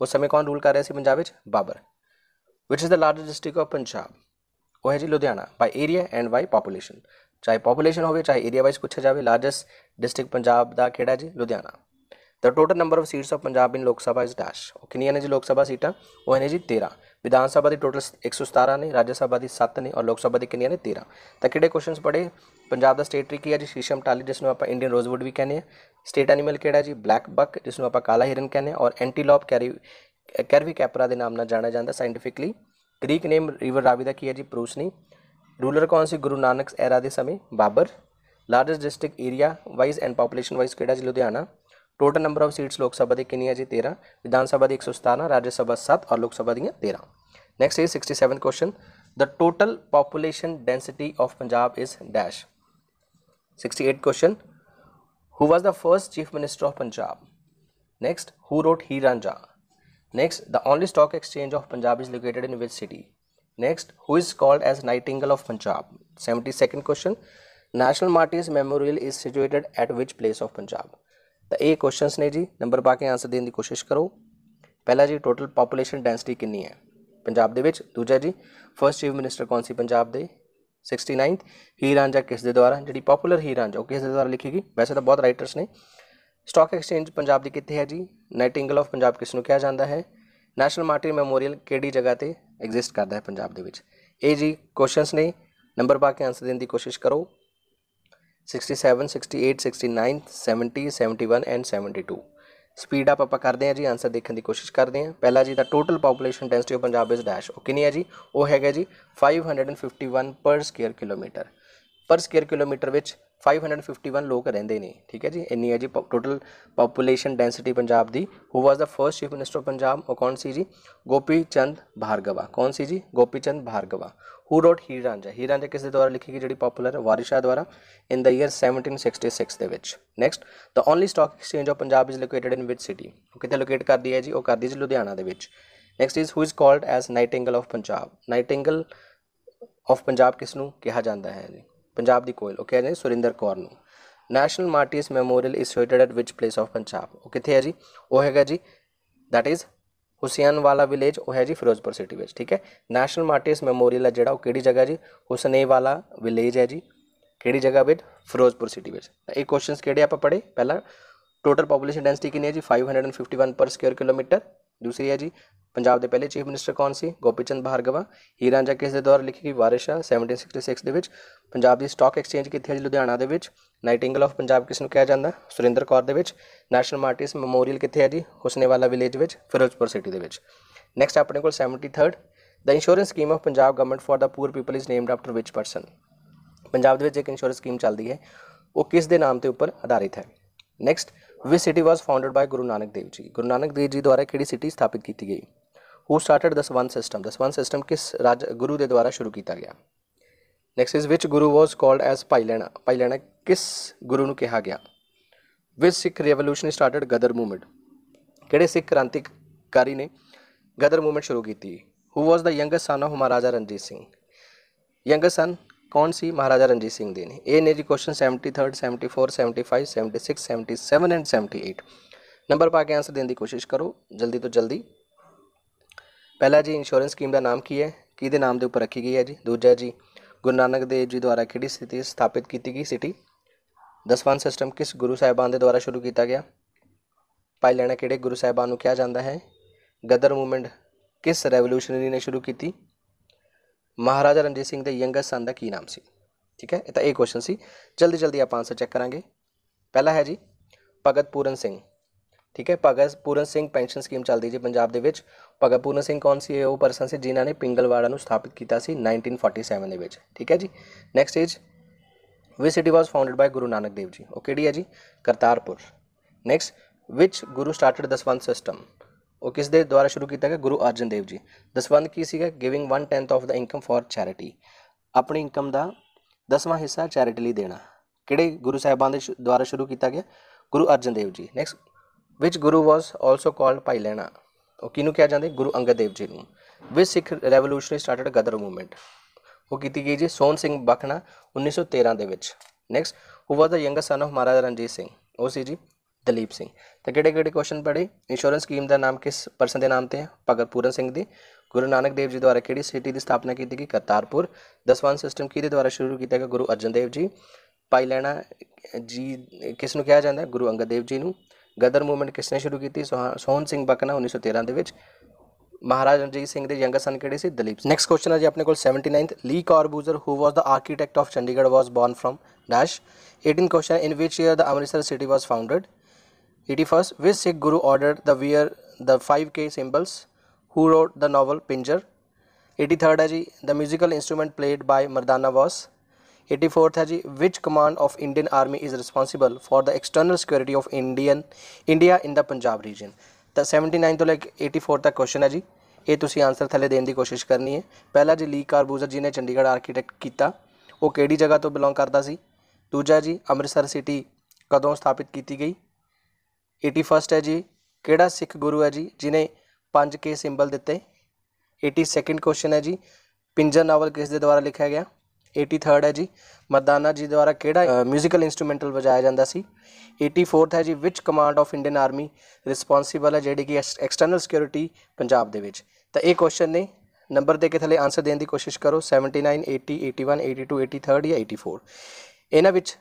ਉਸ ਸਮੇਂ ਕੌਣ ਰੂਲ ਕਰ ਰਿਹਾ ਸੀ ਪੰਜਾਬ ਵਿੱਚ Babar which is the largest district of Punjab ਉਹ ਹੈ ਜੀ Ludhiana by area and by population ਚਾਹੇ ਪੋਪੂਲੇਸ਼ਨ ਹੋਵੇ ਚਾਹੇ ਏਰੀਆ ਵਾਈਜ਼ ਪੁੱਛਿਆ ਜਾਵੇ ਲਾਰਜੈਸਟ ਡਿਸਟ੍ਰਿਕਟ ਪੰਜਾਬ ਦਾ ਕਿਹੜਾ ਜੀ Ludhiana the total number of seats of पाब इन लोग सभा इज डैश ओके ने जी लोग सभा सीटा वो है जी तेरह विधानसभा की टोटल एक सौ सतारह ने राज्यसभा की सत्त ने और लोग सभा की किनिया ने तेरह तो किड़े क्वेश्चन पढ़े पाब का स्टेट ट्री की है जी शीशम टाली जिसन आप इंडियन रोजवुड भी कहने स्टेट एनीमल कि जी ब्लैक बक जिसमें आप काला हिरन कहने और एंटीलॉप कैरी कैरवी कैपरा के नाम ना जाने जाता scientifically Greek name river Ravi का की है जी प्रूसनी रूलर कौन से गुरु नानक एरा के समय Babar largest district area wise and population wise कि Ludhiana total number of seats Lok Sabha ਦੇ ਕਿੰਨੀਆਂ ਜੀ 13 ਵਿਧਾਨ ਸਭਾ ਦੀ 117 ਰਾਜ ਸਭਾ 7 ਔਰ ਲੋਕ ਸਭਾ ਦੀਆਂ 13 next is 67th question the total population density of Punjab is dash 68 question who was the first chief minister of punjab next who wrote heer hiranja next the only stock exchange of punjab is located in which city next who is called as nightingale of punjab 72nd question national martyrs memorial is situated at which place of punjab ਤਾਂ ਇਹ ਕੁਐਸਚਨਸ ਨੇ ਜੀ ਨੰਬਰ ਪਾ ਕੇ ਆਨਸਰ ਦੇਣ ਦੀ ਕੋਸ਼ਿਸ਼ ਕਰੋ ਪਹਿਲਾ ਜੀ ਟੋਟਲ ਪੋਪੂਲੇਸ਼ਨ ਡੈਂਸਿਟੀ ਕਿੰਨੀ ਹੈ ਪੰਜਾਬ ਦੇ ਵਿੱਚ ਦੂਜਾ ਜੀ ਫਰਸਟ ਚੀਫ ਮਿਨਿਸਟਰ ਕੌਣ ਸੀ ਪੰਜਾਬ ਦੇ 69th ਹੀਰਾਂਜਾ ਕਿਸ ਦੇ ਦੁਆਰਾ ਜਿਹੜੀ ਪਪੂਲਰ ਹੀਰਾਂਜਾ ਰਾਂਝਾ ਕਿਸ ਦੇ ਦੁਆਰਾ ਲਿਖੀ ਗਈ ਵੈਸੇ ਤਾਂ ਬਹੁਤ ਰਾਈਟਰਸ ਨੇ ਸਟਾਕ ਐਕਸਚੇਂਜ ਪੰਜਾਬ ਦੀ ਕਿੱਥੇ ਹੈ ਜੀ ਨਾਈਟਿੰਗਲ ਆਫ ਪੰਜਾਬ ਕਿਸ ਨੂੰ ਕਿਹਾ ਜਾਂਦਾ ਹੈ ਨੈਸ਼ਨਲ ਮਾਰਟਿਨ ਮੈਮੋਰੀਅਲ ਕਿਹੜੀ ਜਗ੍ਹਾ ਤੇ ਐਗਜ਼ਿਸਟ ਕਰਦਾ ਹੈ ਪੰਜਾਬ ਦੇ ਵਿੱਚ ਇਹ ਜੀ ਕੁਐਸਚਨਸ ਨੇ ਨੰਬਰ ਪਾ ਕੇ ਆਨਸਰ ਦੇਣ ਦੀ ਕੋਸ਼ਿਸ਼ ਕਰੋ 67 68 69 70 71 ਐਂਡ 72 ਸਪੀਡ ਅਪ ਆਪਾਂ ਕਰਦੇ ਆ ਜੀ ਆਨਸਰ ਦੇਖਣ ਦੀ ਕੋਸ਼ਿਸ਼ ਕਰਦੇ ਆ ਪਹਿਲਾ ਜੀ the total population density of Punjab is dash ਉਹ ਕਿੰਨੀ ਹੈ ਜੀ ਉਹ ਹੈਗਾ ਜੀ 551 per square kilometre per square kilometre ਵਿੱਚ 551 ਲੋਕ ਰਹਿੰਦੇ ਨੇ ਠੀਕ ਹੈ ਜੀ ਇੰਨੀ ਹੈ ਜੀ ਟੋਟਲ ਪੋਪੂਲੇਸ਼ਨ ਡੈਂਸਿਟੀ ਪੰਜਾਬ ਦੀ who was the first chief minister of Punjab ਉਹ ਕੌਣ ਸੀ ਜੀ ਗੋਪੀ ਚੰਦ ਭਾਰਗਵਾ ਕੌਣ ਸੀ ਜੀ ਗੋਪੀ ਚੰਦ ਭਾਰਗਵਾ ਹੂ ਰੋਟ ਹੀਰ ਰਾਂਝਾ ਹੀਰ ਰਾਂਝਾ ਕਿਸ ਦੇ ਦੁਆਰਾ ਲਿਖੀ ਗਈ ਜਿਹੜੀ ਪਪੂਲਰ ਵਾਰਿਸ਼ਾ ਦੁਆਰਾ ਇਨ ਦਾ ਈਅਰ 1766 ਦੇ ਵਿੱਚ next the only stock exchange of Punjab is located in which city ਉਹ ਕਿੱਥੇ ਲੋਕੇਟ ਕਰਦੀ ਹੈ ਜੀ ਉਹ ਕਰਦੀ ਜੀ ਲੁਧਿਆਣਾ ਦੇ ਵਿੱਚ next is who is called as nightingale of Punjab nightingale of Punjab ਕਿਸ ਨੂੰ ਕਿਹਾ ਜਾਂਦਾ ਹੈ ਜੀ ਪੰਜਾਬ ਦੀ ਕੋਇਲ ਉਹ ਕਿਹਾ ਜੀ ਸੁਰਿੰਦਰ ਕੌਰ ਨੂੰ national martyrs memorial is situated at which place of Punjab ਉਹ ਕਿੱਥੇ ਹੈ ਜੀ ਉਹ ਹੈਗਾ ਜੀ ਥੈਟ ਇਜ਼ ਹੁਸੈਨ ਵਾਲਾ ਵਿਲੇਜ ਉਹ ਹੈ ਜੀ ਫਿਰੋਜ਼ਪੁਰ ਸਿਟੀ ਵਿੱਚ ਠੀਕ ਹੈ ਨੈਸ਼ਨਲ ਮਾਰਟੀਸ ਮੈਮੋਰੀਅਲ ਹੈ ਜਿਹੜਾ ਉਹ ਕਿਹੜੀ ਜਗ੍ਹਾ ਜੀ ਹੁਸਨੇ ਵਾਲਾ ਵਿਲੇਜ ਹੈ ਜੀ ਕਿਹੜੀ ਜਗ੍ਹਾ ਵਿੱਚ ਫਿਰੋਜ਼ਪੁਰ ਸਿਟੀ ਵਿੱਚ ਇਹ ਕੁਐਸਚਨਸ ਕਿਹੜੇ ਆਪਾਂ ਪੜ੍ਹੇ ਪਹਿਲਾ ਟੋਟਲ ਪੋਪੂਲੇਸ਼ਨ ਡੈਂਸਿਟੀ ਕਿੰਨੀ ਹੈ ਜੀ 551 ਪਰ ਸਕੁਅਰ ਕਿਲੋਮੀਟਰ ਦੂਸਰੀ ਹੈ ਜੀ ਪੰਜਾਬ ਦੇ ਪਹਿਲੇ ਚੀਫ ਮਿਨਿਸਟਰ ਕੌਣ ਸੀ ਗੋਪੀਚੰਦ ਭਾਰਗਵਾ ਹੀਰ ਰਾਂਝਾ ਕੇਸ ਦੇ ਦੌਰ ਲਿਖੀ ਗਈ ਵਾਰਿਸ਼ਾ 1766 ਦੇ ਵਿੱਚ ਪੰਜਾਬ ਦੀ ਸਟਾਕ ਐਕਸਚੇਂਜ ਕਿੱਥੇ ਹੈ ਜੀ ਲੁਧਿਆਣਾ ਦੇ ਵਿੱਚ ਨਾਈਟਿੰਗਲ ਆਫ ਪੰਜਾਬ ਕਿਸ ਨੂੰ ਕਿਹਾ ਜਾਂਦਾ ਸੁਰਿੰਦਰ ਕੌਰ ਦੇ ਵਿੱਚ ਨੈਸ਼ਨਲ ਮਾਰਟਿਸ ਮੈਮੋਰੀਅਲ ਕਿੱਥੇ ਹੈ ਜੀ ਹੁਸਨੇਵਾਲਾ ਵਿਲੇਜ ਵਿੱਚ ਫਿਰੋਜ਼ਪੁਰ ਸਿਟੀ ਦੇ ਵਿੱਚ ਨੈਕਸਟ ਆਪਣੇ ਕੋਲ 73rd the insurance scheme of Punjab government for the poor people is named after which person Punjab ਦੇ ਵਿੱਚ ਇੱਕ ਇੰਸ਼ੋਰੈਂਸ ਸਕੀਮ ਚੱਲਦੀ ਹੈ ਉਹ ਕਿਸ ਦੇ ਨਾਮ ਤੇ ਉੱਪਰ ਆਧਾਰਿਤ ਹੈ next which city was founded by Guru Nanak Dev ji Guru Nanak Dev ਜੀ ਦੁਆਰਾ ਕਿਹੜੀ ਸਿਟੀ ਸਥਾਪਿਤ ਕੀਤੀ ਗਈ who started Dasvandh system Dasvandh system ਕਿਸ ਰਾਜ ਗੁਰੂ ਦੇ ਦੁਆਰਾ ਸ਼ੁਰੂ ਕੀਤਾ ਗਿਆ next is which Guru was called as Bhai Lehna Bhai Lehna ਕਿਸ ਗੁਰੂ ਨੂੰ ਕਿਹਾ ਗਿਆ which Sikh revolution started Ghadar movement ਕਿਹੜੇ ਸਿੱਖ ਕ੍ਰਾਂਤੀਕਾਰੀ ਨੇ ਗਦਰ ਮੂਵਮੈਂਟ ਸ਼ੁਰੂ ਕੀਤੀ who was the youngest son of Maharaja Ranjit Singh youngest son ਕੌਣ ਸੀ ਮਹਾਰਾਜਾ ਰਣਜੀਤ ਸਿੰਘ ਦੇ ਨੇ ਇਹ ਨੇ ਜੀ ਕੁਐਸਚਨ 73 74 75 76 77 ਐਂਡ 78 ਨੰਬਰ ਪਾ ਕੇ ਆਨਸਰ ਦੇਣ ਦੀ ਕੋਸ਼ਿਸ਼ ਕਰੋ ਜਲਦੀ ਤੋਂ ਜਲਦੀ ਪਹਿਲਾ ਜੀ ਇੰਸ਼ੋਰੈਂਸ ਸਕੀਮ ਦਾ ਨਾਮ ਕੀ ਹੈ ਕਿਹਦੇ ਨਾਮ ਦੇ ਉੱਪਰ ਰੱਖੀ ਗਈ ਹੈ ਜੀ ਦੂਜਾ ਜੀ ਗੁਰੂ ਨਾਨਕ ਦੇਵ ਜੀ ਦੁਆਰਾ ਕਿਹੜੀ ਸਥਿਤੀ ਸਥਾਪਿਤ ਕੀਤੀ ਗਈ ਸਿਟੀ ਦਸਵਾਂ ਸਿਸਟਮ ਕਿਸ ਗੁਰੂ ਸਾਹਿਬਾਨ ਦੇ ਦੁਆਰਾ ਸ਼ੁਰੂ ਕੀਤਾ ਗਿਆ ਪਾਈ ਲੈਣਾ ਕਿਹੜੇ ਗੁਰੂ ਸਾਹਿਬਾਨ ਨੂੰ ਕਿਹਾ ਜਾਂਦਾ ਹੈ ਗਦਰ ਮੂਵਮੈਂਟ ਕਿਸ ਰੈਵੋਲੂਸ਼ਨਰੀ ਨੇ ਸ਼ੁਰੂ ਕੀਤੀ ਮਹਾਰਾਜਾ ਰਣਜੀਤ ਸਿੰਘ ਦੇ ਯੰਗਸਟ ਸਨ ਦਾ ਕੀ ਨਾਮ ਸੀ ਠੀਕ ਹੈ ਇਹ ਤਾਂ ਇਹ ਕੁਐਸਚਨ ਸੀ ਜਲਦੀ ਜਲਦੀ ਆਪਾਂ ਆਨਸਰ ਚੈੱਕ ਕਰਾਂਗੇ ਪਹਿਲਾ ਹੈ ਜੀ ਭਗਤ ਪੂਰਨ ਸਿੰਘ ਠੀਕ ਹੈ ਭਗਤ ਪੂਰਨ ਸਿੰਘ ਪੈਨਸ਼ਨ ਸਕੀਮ ਚੱਲਦੀ ਜੀ ਪੰਜਾਬ ਦੇ ਵਿੱਚ ਭਗਤ ਪੂਰਨ ਸਿੰਘ ਕੌਣ ਸੀ ਇਹ ਉਹ ਪਰਸਨ ਸੀ ਜਿਨ੍ਹਾਂ ਨੇ ਪਿੰਗਲਵਾੜਾ ਨੂੰ ਸਥਾਪਿਤ ਕੀਤਾ ਸੀ 1947 ਦੇ ਵਿੱਚ ਠੀਕ ਹੈ ਜੀ next is which city was founded by Guru Nanak Dev ji ਉਹ ਕਿਹੜੀ ਹੈ ਜੀ Kartarpur next which Guru started Dasvandh system ਉਹ ਕਿਸ ਦੇ ਦੁਆਰਾ ਸ਼ੁਰੂ ਕੀਤਾ ਗਿਆ ਗੁਰੂ ਅਰਜਨ ਦੇਵ ਜੀ ਦਸਵੰਦ ਕੀ ਸੀਗਾ giving 1/10 of the income for charity ਆਪਣੀ ਇਨਕਮ ਦਾ ਦਸਵਾਂ ਹਿੱਸਾ ਚੈਰਿਟੀ ਲਈ ਦੇਣਾ ਕਿਹੜੇ ਗੁਰੂ ਸਾਹਿਬਾਨ ਦੇ ਦੁਆਰਾ ਸ਼ੁਰੂ ਕੀਤਾ ਗਿਆ ਗੁਰੂ Arjan Dev ji next which Guru was also called Bhai Lehna ਉਹ ਕਿਹਨੂੰ ਕਿਹਾ ਜਾਂਦਾ ਗੁਰੂ ਅੰਗਦ ਦੇਵ ਜੀ ਨੂੰ which Sikh revolutionary started Ghadar movement ਉਹ ਕੀਤੀ ਗਈ ਜੀ ਸੋਨ ਸਿੰਘ ਬਖਣਾ 1913 ਦੇ ਵਿੱਚ next who was the younger son of Maharaja Ranjit Singh ਉਹ ਸੀ ਜੀ ਦਲੀਪ ਸਿੰਘ ਤਾਂ ਕਿਹੜੇ ਕਿਹੜੇ ਕੁਐਸਚਨ ਪੜੇ ਇੰਸ਼ੋਰੈਂਸ ਸਕੀਮ ਦਾ ਨਾਮ ਕਿਸ ਪਰਸਨ ਦੇ ਨਾਮ ਤੇ ਹੈ ਭਗਤ ਪੂਰਨ ਸਿੰਘ ਦੀ ਗੁਰੂ ਨਾਨਕ ਦੇਵ ਜੀ ਦੁਆਰਾ ਕਿਹੜੀ ਸਿਟੀ ਦੀ ਸਥਾਪਨਾ ਕੀਤੀ ਗਈ ਕਰਤਾਰਪੁਰ ਦਸਵਾਂ ਸਿਸਟਮ ਕਿਹਦੇ ਦੁਆਰਾ ਸ਼ੁਰੂ ਕੀਤਾ ਗਿਆ ਗੁਰੂ ਅਰਜਨ ਦੇਵ ਜੀ ਪਾਈ ਲੈਣਾ ਜੀ ਕਿਸ ਨੂੰ ਕਿਹਾ ਜਾਂਦਾ ਗੁਰੂ ਅੰਗਦ ਦੇਵ ਜੀ ਨੂੰ ਗਦਰ ਮੂਵਮੈਂਟ ਕਿਸ ਨੇ ਸ਼ੁਰੂ ਕੀਤੀ ਸੋਹਨ ਸਿੰਘ ਬਕਨਾ 1913 ਦੇ ਵਿੱਚ ਮਹਾਰਾਜ ਰਣਜੀਤ ਸਿੰਘ ਦੇ ਯੰਗਰ ਸਨ ਕਿਹੜੇ ਸੀ ਦਲੀਪ ਨੈਕਸਟ ਕੁਐਸਚਨ ਹੈ ਜੀ ਆਪਣੇ ਕੋਲ 79th Le Corbusier who was the architect of Chandigarh was born from dash 18 question in which year the Amritsar city was founded 81st, which Sikh Guru ordered the wear the 5K symbols? Who wrote the novel Pinjar? 83rd Haji, the musical instrument played by Mardana was. 84th Haji, which command of Indian Army is responsible for the external security of Indian India in the Punjab region? The 79th ਤੋਂ ਲੈ ਕੇ like 84th question ਹੈ ਜੀ ਇਹ ਤੁਸੀਂ ਆਨਸਰ ਥੱਲੇ ਦੇਣ ਦੀ ਕੋਸ਼ਿਸ਼ ਕਰਨੀ ਹੈ ਪਹਿਲਾ ਜੀ ਲੀ ਕਾਰਬੂਜ਼ਰ ਜੀ ਨੇ ਚੰਡੀਗੜ੍ਹ ਆਰਕੀਟੈਕਟ ਕੀਤਾ ਉਹ ਕਿਹੜੀ ਜਗ੍ਹਾ ਤੋਂ ਬਿਲੋਂਗ ਕਰਦਾ ਸੀ ਦੂਜਾ ਜੀ ਅੰਮ੍ਰਿਤਸਰ ਸਿਟੀ ਕਦੋਂ ਸਥਾਪਿਤ ਕੀਤੀ ਗਈ 81st ਹੈ ਜੀ ਕਿਹੜਾ ਸਿੱਖ ਗੁਰੂ ਹੈ ਜੀ ਜਿਨੇ ਪੰਜ ਕੇ ਸਿੰਬਲ ਦਿੱਤੇ 82nd ਕੁਐਸਚਨ ਹੈ ਜੀ ਪਿੰਜਰ ਨਾਵਲ ਕਿਸ ਦੇ ਦੁਆਰਾ ਲਿਖਿਆ ਗਿਆ 83rd ਹੈ ਜੀ ਮਰਦਾਨਾ ਜੀ ਦੁਆਰਾ ਕਿਹੜਾ 뮤지컬 ਇਨਸਟਰੂਮੈਂਟਲ ਵਜਾਇਆ ਜਾਂਦਾ ਸੀ 84th ਹੈ ਜੀ which command of Indian army responsible ਹੈ ਜਿਹੜੀ ਕਿ ਐਕਸਟਰਨਲ ਸਿਕਿਉਰਿਟੀ ਪੰਜਾਬ ਦੇ ਵਿੱਚ ਤਾਂ ਇਹ ਕੁਐਸਚਨ ਨੇ ਨੰਬਰ ਦੇ ਕੇ ਥੱਲੇ ਆਨਸਰ ਦੇਣ ਦੀ ਕੋਸ਼ਿਸ਼ ਕਰੋ 79 80 81 82 83 ਜਾਂ 84 ਇਹਨਾਂ ਵਿੱਚ